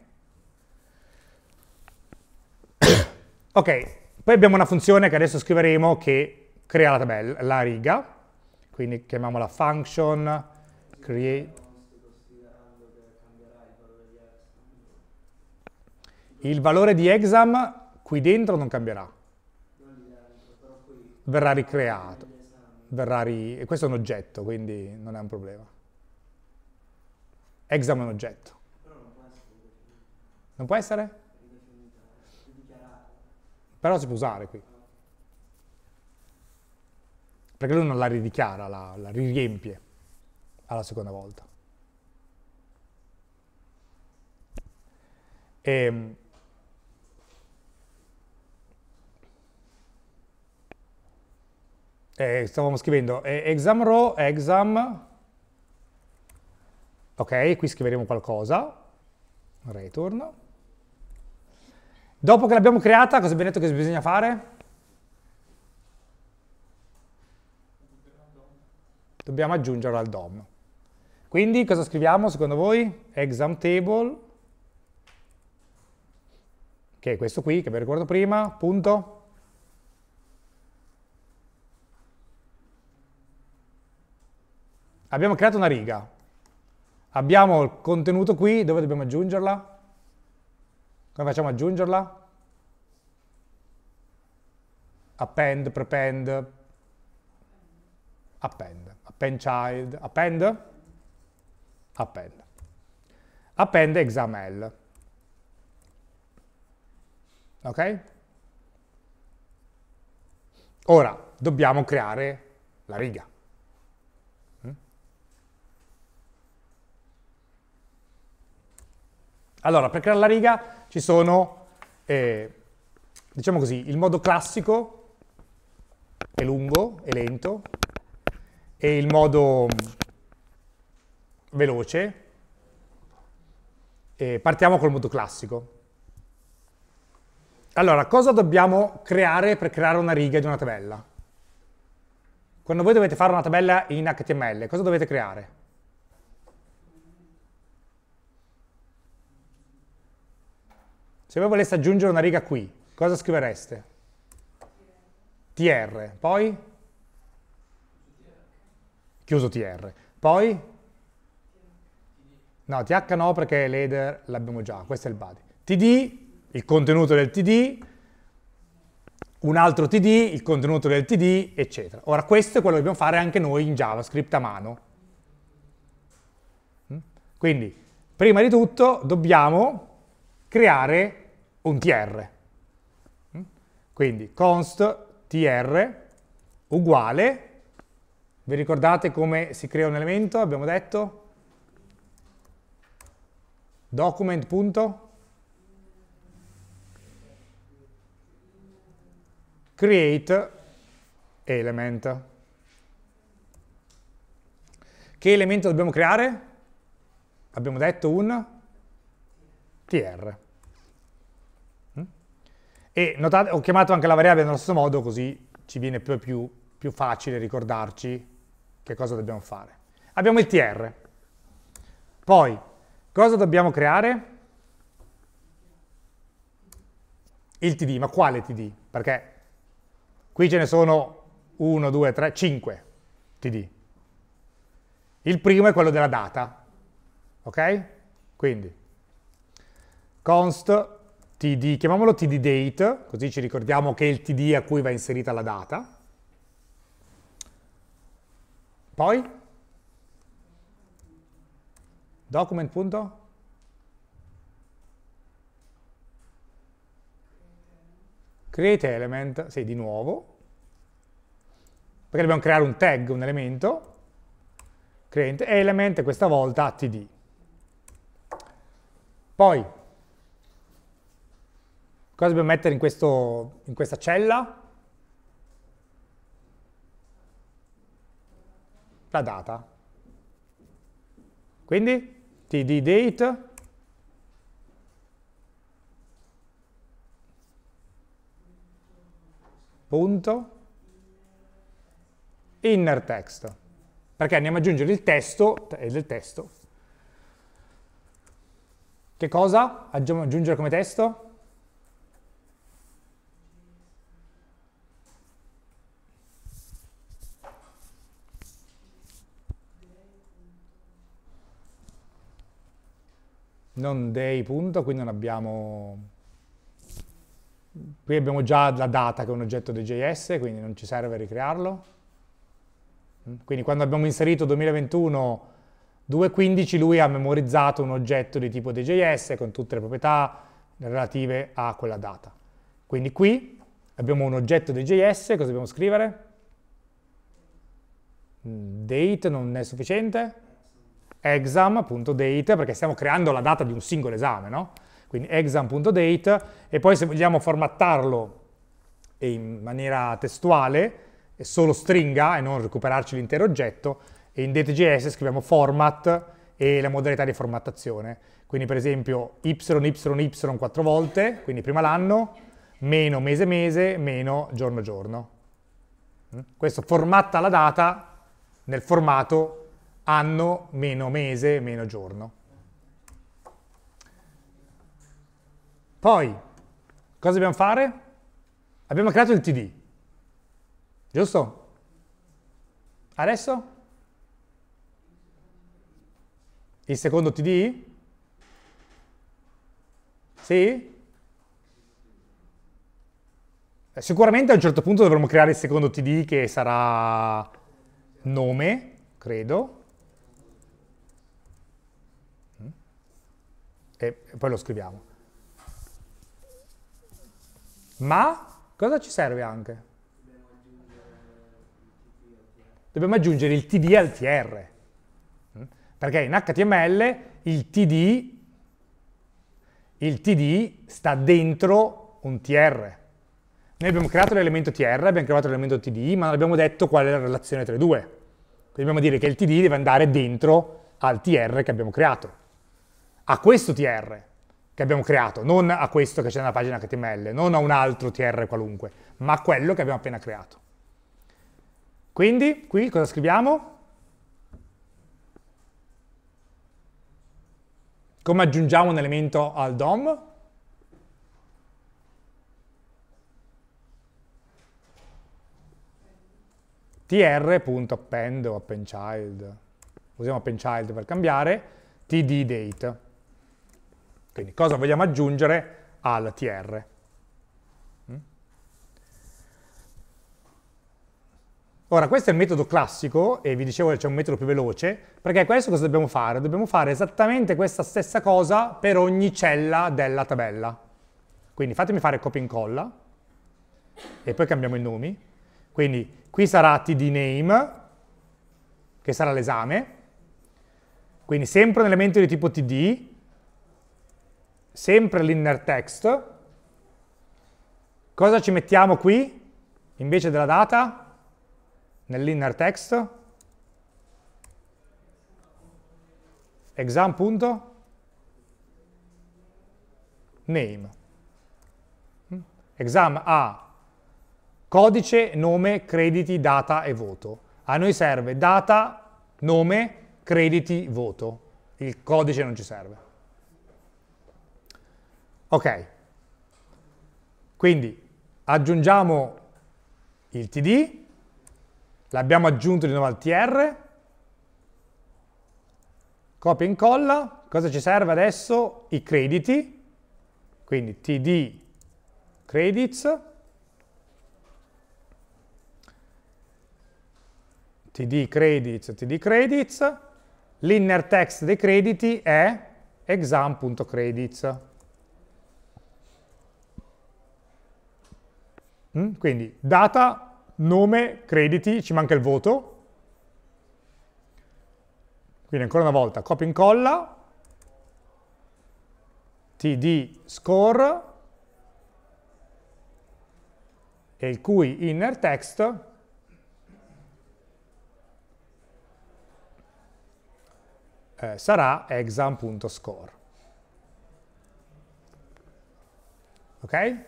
Ok, poi abbiamo una funzione che adesso scriveremo che crea la tabella, la riga, quindi chiamiamola function create il valore di exam qui dentro non cambierà. Verrà ricreato. Verrà ri... Questo è un oggetto, quindi non è un problema. Exam è un oggetto. Non può essere? Però si può usare qui. Perché lui non la ridichiara, la, la riempie alla seconda volta. E, ehm, Eh, stavamo scrivendo eh, exam row, exam, ok, qui scriveremo qualcosa, return, Dopo che l'abbiamo creata, cosa abbiamo detto che bisogna fare? Dobbiamo aggiungerla al DOM. Quindi cosa scriviamo secondo voi? Exam table, che è questo qui che vi ricordo prima, punto. Abbiamo creato una riga, abbiamo il contenuto qui, dove dobbiamo aggiungerla? Come facciamo ad aggiungerla? Append, prepend, append, append child, append, append. Append examl. Ok? Ora dobbiamo creare la riga. Mm? Allora, per creare la riga ci sono, eh, diciamo così, il modo classico è lungo e lento e il modo mm, veloce. E partiamo col modo classico. Allora, cosa dobbiamo creare per creare una riga di una tabella? Quando voi dovete fare una tabella in HTML, cosa dovete creare? Se voi voleste aggiungere una riga qui, cosa scrivereste? TR, poi? Chiuso TR. Poi? No, TH no perché l'header l'abbiamo già, questo è il body. TD, il contenuto del TD, un altro TD, il contenuto del TD, eccetera. Ora questo è quello che dobbiamo fare anche noi in JavaScript a mano. Hm? Quindi, prima di tutto dobbiamo creare un tr. Mm? Quindi const tr uguale, vi ricordate come si crea un elemento? Abbiamo detto document. create element. Che elemento dobbiamo creare? Abbiamo detto un tr. E notate, ho chiamato anche la variabile nello stesso modo, così ci viene più, più, più facile ricordarci che cosa dobbiamo fare. Abbiamo il tr. Poi, cosa dobbiamo creare? Il td, ma quale td? Perché qui ce ne sono 1, 2, 3, 5 td. Il primo è quello della data, ok? Quindi, const TD, chiamiamolo TD date, così ci ricordiamo che è il TD a cui va inserita la data. Poi document. Punto? Create element, sì, di nuovo. Perché dobbiamo creare un tag, un elemento. Create element, questa volta td. Poi Cosa dobbiamo mettere in, questo, in questa cella? La data. Quindi td date punto inner text perché andiamo ad aggiungere il testo e del testo che cosa aggiungere come testo? non day punto, quindi non abbiamo... Qui abbiamo già la data che è un oggetto di JS, quindi non ci serve ricrearlo. Mm, quindi quando abbiamo inserito 2021 2.15 lui ha memorizzato un oggetto di tipo DJS con tutte le proprietà relative a quella data. Quindi qui abbiamo un oggetto DJS, cosa dobbiamo scrivere? Mm, date non è sufficiente, exam.date, perché stiamo creando la data di un singolo esame, no? Quindi exam.date, e poi se vogliamo formattarlo in maniera testuale, solo stringa e non recuperarci l'intero oggetto, e in date.js scriviamo format e la modalità di formattazione. Quindi per esempio yyy quattro volte, quindi prima l'anno, meno mese mese, meno giorno giorno. Mm? Questo formatta la data nel formato anno meno mese meno giorno. Poi, cosa dobbiamo fare? Abbiamo creato il TD, giusto? Adesso? Il secondo TD? Sì? Eh, sicuramente a un certo punto dovremo creare il secondo TD che sarà nome, credo, e, poi lo scriviamo. Ma cosa ci serve anche? Dobbiamo aggiungere il td al tr, mm? perché in HTML il td, il td sta dentro un tr. Noi abbiamo creato l'elemento tr, abbiamo creato l'elemento td, ma non abbiamo detto qual è la relazione tra i due. Quindi dobbiamo dire che il td deve andare dentro al tr che abbiamo creato a questo TR che abbiamo creato, non a questo che c'è nella pagina HTML, non a un altro TR qualunque, ma a quello che abbiamo appena creato. Quindi qui cosa scriviamo? Come aggiungiamo un elemento al DOM? tr.append o append child. usiamo append child per cambiare, td date. Quindi cosa vogliamo aggiungere al TR? Mm? Ora, questo è il metodo classico, e vi dicevo che c'è un metodo più veloce, perché questo cosa dobbiamo fare? Dobbiamo fare esattamente questa stessa cosa per ogni cella della tabella. Quindi fatemi fare copia e incolla, e poi cambiamo i nomi. Quindi qui sarà tdName, che sarà l'esame, quindi sempre un elemento di tipo td, sempre l'inner text. Cosa ci mettiamo qui invece della data? Nell'inner text? Exam.name. Exam ha codice, nome, crediti, data e voto. A noi serve data, nome, crediti, voto. Il codice non ci serve. Ok, quindi aggiungiamo il td, l'abbiamo aggiunto di nuovo al tr, copia e incolla, cosa ci serve adesso? I crediti, quindi td credits, td credits, td credits, l'inner text dei crediti è exam.credits. Mm? Quindi data, nome, crediti, ci manca il voto. Quindi ancora una volta, copia e incolla, td score, e il cui inner text eh, sarà exam.score. Ok?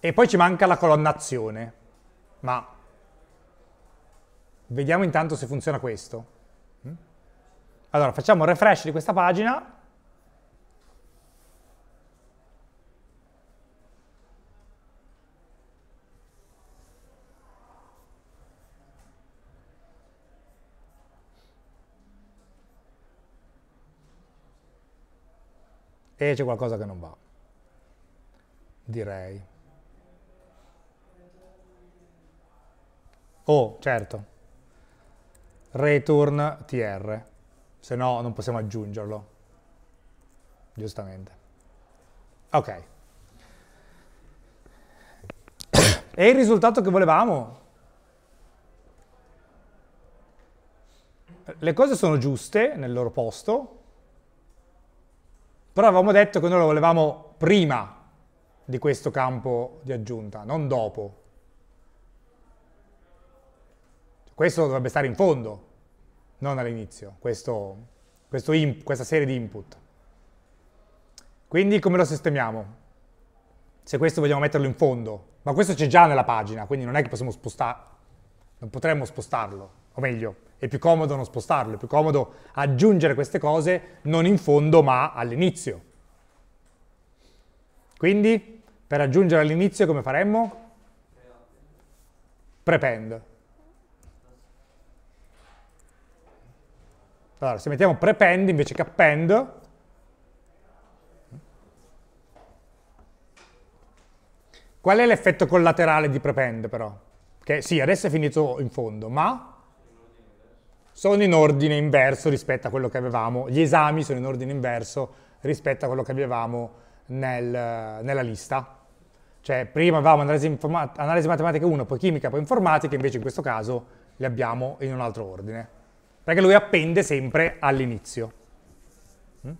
E poi ci manca la colonna azione, ma vediamo intanto se funziona questo. Mm? Allora, facciamo un refresh di questa pagina. E c'è qualcosa che non va, direi. Oh, certo. Return tr, se no non possiamo aggiungerlo. Giustamente. Ok. E il risultato che volevamo? Le cose sono giuste nel loro posto, però avevamo detto che noi lo volevamo prima di questo campo di aggiunta, non dopo. Questo dovrebbe stare in fondo, non all'inizio, questo, questo questa serie di input. Quindi come lo sistemiamo? Se questo vogliamo metterlo in fondo, ma questo c'è già nella pagina, quindi non è che possiamo spostare, non potremmo spostarlo, o meglio, è più comodo non spostarlo, è più comodo aggiungere queste cose non in fondo ma all'inizio. Quindi per aggiungere all'inizio come faremmo? Prepend. Allora, se mettiamo prepend invece che append, qual è l'effetto collaterale di prepend però? Che sì, adesso è finito in fondo, ma sono in ordine inverso rispetto a quello che avevamo, gli esami sono in ordine inverso rispetto a quello che avevamo nel, nella lista. Cioè prima avevamo analisi, analisi matematica 1, poi chimica, poi informatica, invece in questo caso le abbiamo in un altro ordine perché lui appende sempre all'inizio. Mm?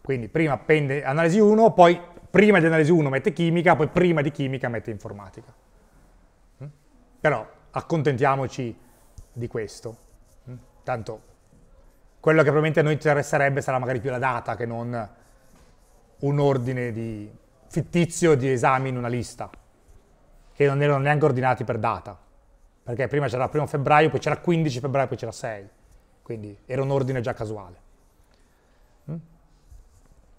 Quindi prima appende analisi 1, poi prima di analisi 1 mette chimica, poi prima di chimica mette informatica. Mm? Però accontentiamoci di questo. Mm? Tanto quello che probabilmente a noi interesserebbe sarà magari più la data che non un ordine di, fittizio di esami in una lista, che non erano neanche ordinati per data perché prima c'era 1 febbraio, poi c'era 15 febbraio, poi c'era 6, quindi era un ordine già casuale. Mm?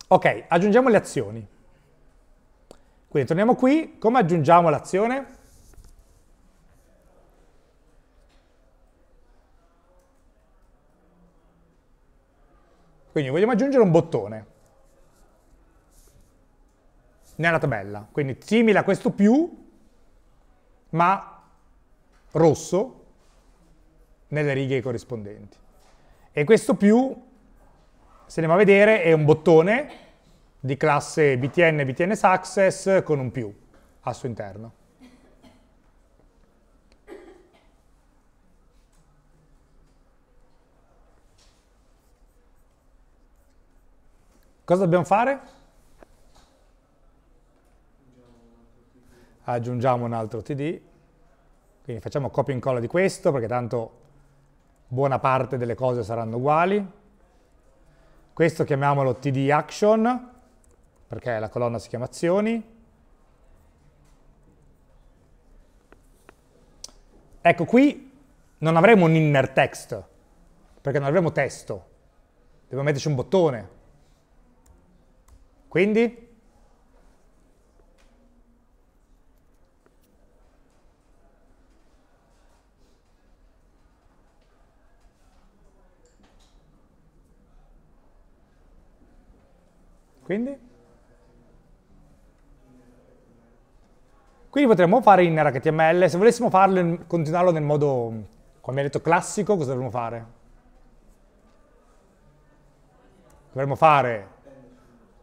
Ok, aggiungiamo le azioni. Quindi torniamo qui, come aggiungiamo l'azione? Quindi vogliamo aggiungere un bottone nella tabella, quindi simile a questo più, ma rosso nelle righe corrispondenti. E questo più, se andiamo a vedere, è un bottone di classe btn btn success con un più al suo interno. Cosa dobbiamo fare? Aggiungiamo un altro td quindi facciamo copia e incolla di questo, perché tanto buona parte delle cose saranno uguali. Questo chiamiamolo td action, perché la colonna si chiama azioni. Ecco, qui non avremo un inner text, perché non avremo testo. Dobbiamo metterci un bottone. Quindi Quindi? Quindi potremmo fare in HTML, se volessimo farlo, continuarlo nel modo, come detto, classico, cosa dovremmo fare? Dovremmo fare,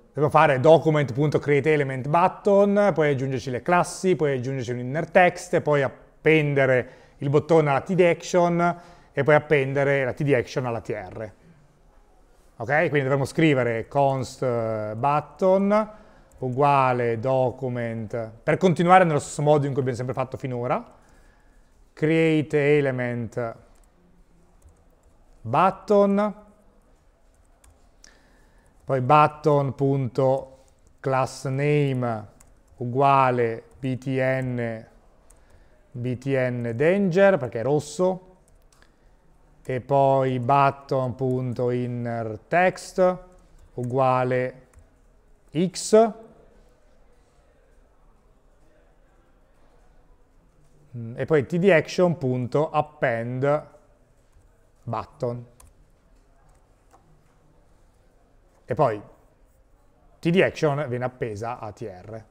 dovremmo fare document.createElementButton, poi aggiungerci le classi, poi aggiungerci un inner text, poi appendere il bottone alla td action e poi appendere la td action alla tr ok? Quindi dovremmo scrivere const eh, button uguale document, per continuare nello stesso modo in cui abbiamo sempre fatto finora, create element button, poi button.classname uguale btn, btn danger perché è rosso, Mm, e poi button.innerText uguale x e poi tdaction.append button e poi tdaction viene appesa a tr.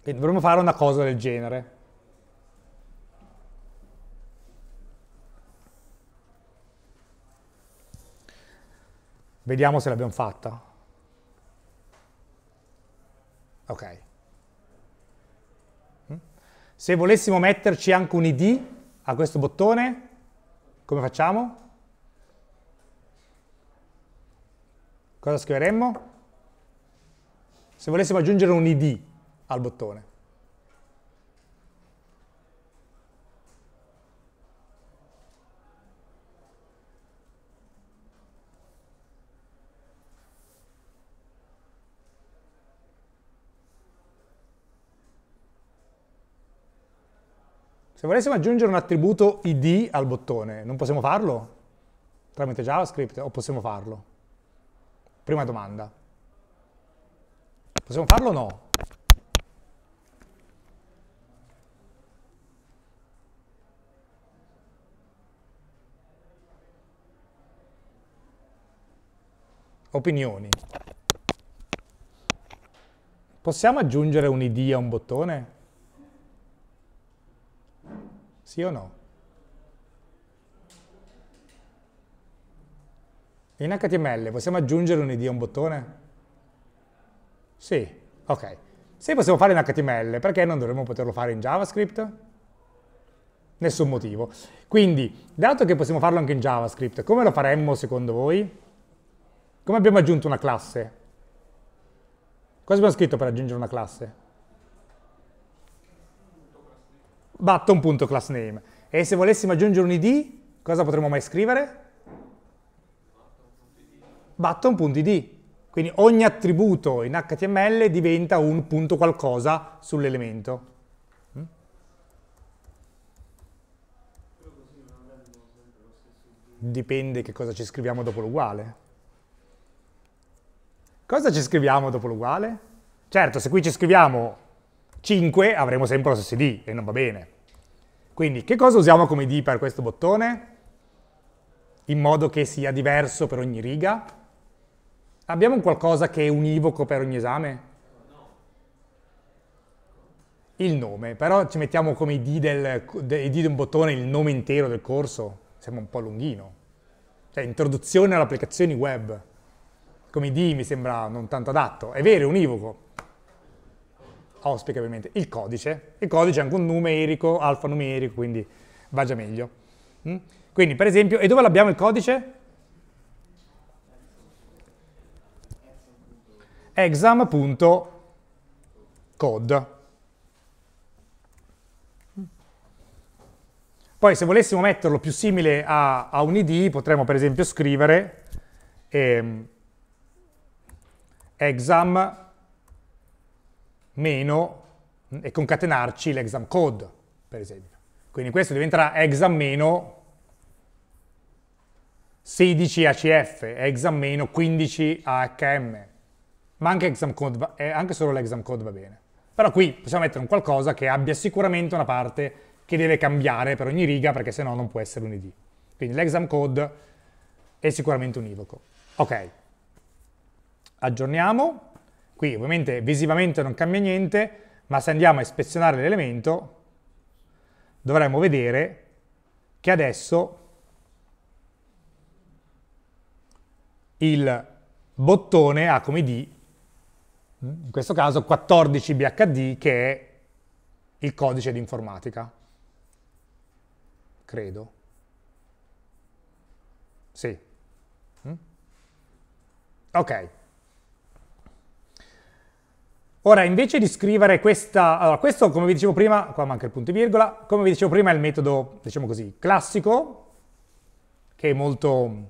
Quindi dovremmo fare una cosa del genere. Vediamo se l'abbiamo fatta. Ok. Mm? Se volessimo metterci anche un ID a questo bottone, come facciamo? Cosa scriveremmo? Se volessimo aggiungere un ID al bottone. Se volessimo aggiungere un attributo id al bottone, non possiamo farlo? Tramite JavaScript o possiamo farlo? Prima domanda. Possiamo farlo o no? Opinioni. Possiamo aggiungere un id a un bottone? Sì o no? In HTML possiamo aggiungere un id a un bottone? Sì, ok. Se possiamo fare in HTML, perché non dovremmo poterlo fare in JavaScript? Nessun motivo. Quindi, dato che possiamo farlo anche in JavaScript, come lo faremmo secondo voi? Come abbiamo aggiunto una classe? Cosa abbiamo scritto per aggiungere una classe? batto un punto class name. E se volessimo aggiungere un id, cosa potremmo mai scrivere? Batto un punto id. Quindi ogni attributo in HTML diventa un punto qualcosa sull'elemento. Mm? Dipende che cosa ci scriviamo dopo l'uguale. Cosa ci scriviamo dopo l'uguale? Certo, se qui ci scriviamo 5 avremo sempre lo stesso ID e non va bene. Quindi che cosa usiamo come ID per questo bottone? In modo che sia diverso per ogni riga? Abbiamo qualcosa che è univoco per ogni esame? Il nome, però ci mettiamo come ID, del, ID di un bottone il nome intero del corso, sembra un po' lunghino. Cioè introduzione alle applicazioni web, come ID mi sembra non tanto adatto, è vero, è univoco, auspica ovviamente il codice, il codice è anche un numerico, alfanumerico, quindi va già meglio. Mm? Quindi per esempio, e dove l'abbiamo il codice? exam.code. Poi se volessimo metterlo più simile a, a un id, potremmo per esempio scrivere eh, exam meno e concatenarci l'exam code, per esempio. Quindi questo diventerà exam meno 16 ACF, exam meno 15 AHM, ma anche, exam code, eh, anche solo l'exam code va bene. Però qui possiamo mettere un qualcosa che abbia sicuramente una parte che deve cambiare per ogni riga, perché se no non può essere un ID. Quindi l'exam code è sicuramente univoco. Ok, aggiorniamo. Qui ovviamente visivamente non cambia niente, ma se andiamo a ispezionare l'elemento dovremmo vedere che adesso il bottone ha come D, in questo caso 14 BHD, che è il codice di informatica, credo. Sì. Mm? Ok. Ora, invece di scrivere questa, allora questo come vi dicevo prima, qua manca il punto e virgola, come vi dicevo prima è il metodo, diciamo così, classico, che è molto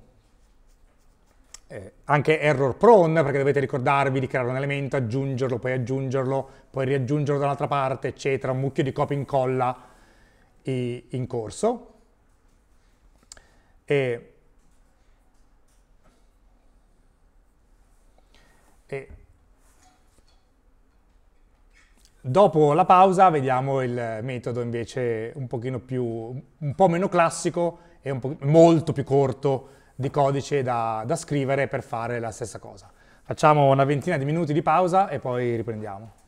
eh, anche error prone, perché dovete ricordarvi di creare un elemento, aggiungerlo, poi aggiungerlo, poi riaggiungerlo da un'altra parte, eccetera, un mucchio di copia e incolla in corso. E, e Dopo la pausa vediamo il metodo invece un pochino più, un po' meno classico e molto più corto di codice da, da scrivere per fare la stessa cosa. Facciamo una ventina di minuti di pausa e poi riprendiamo.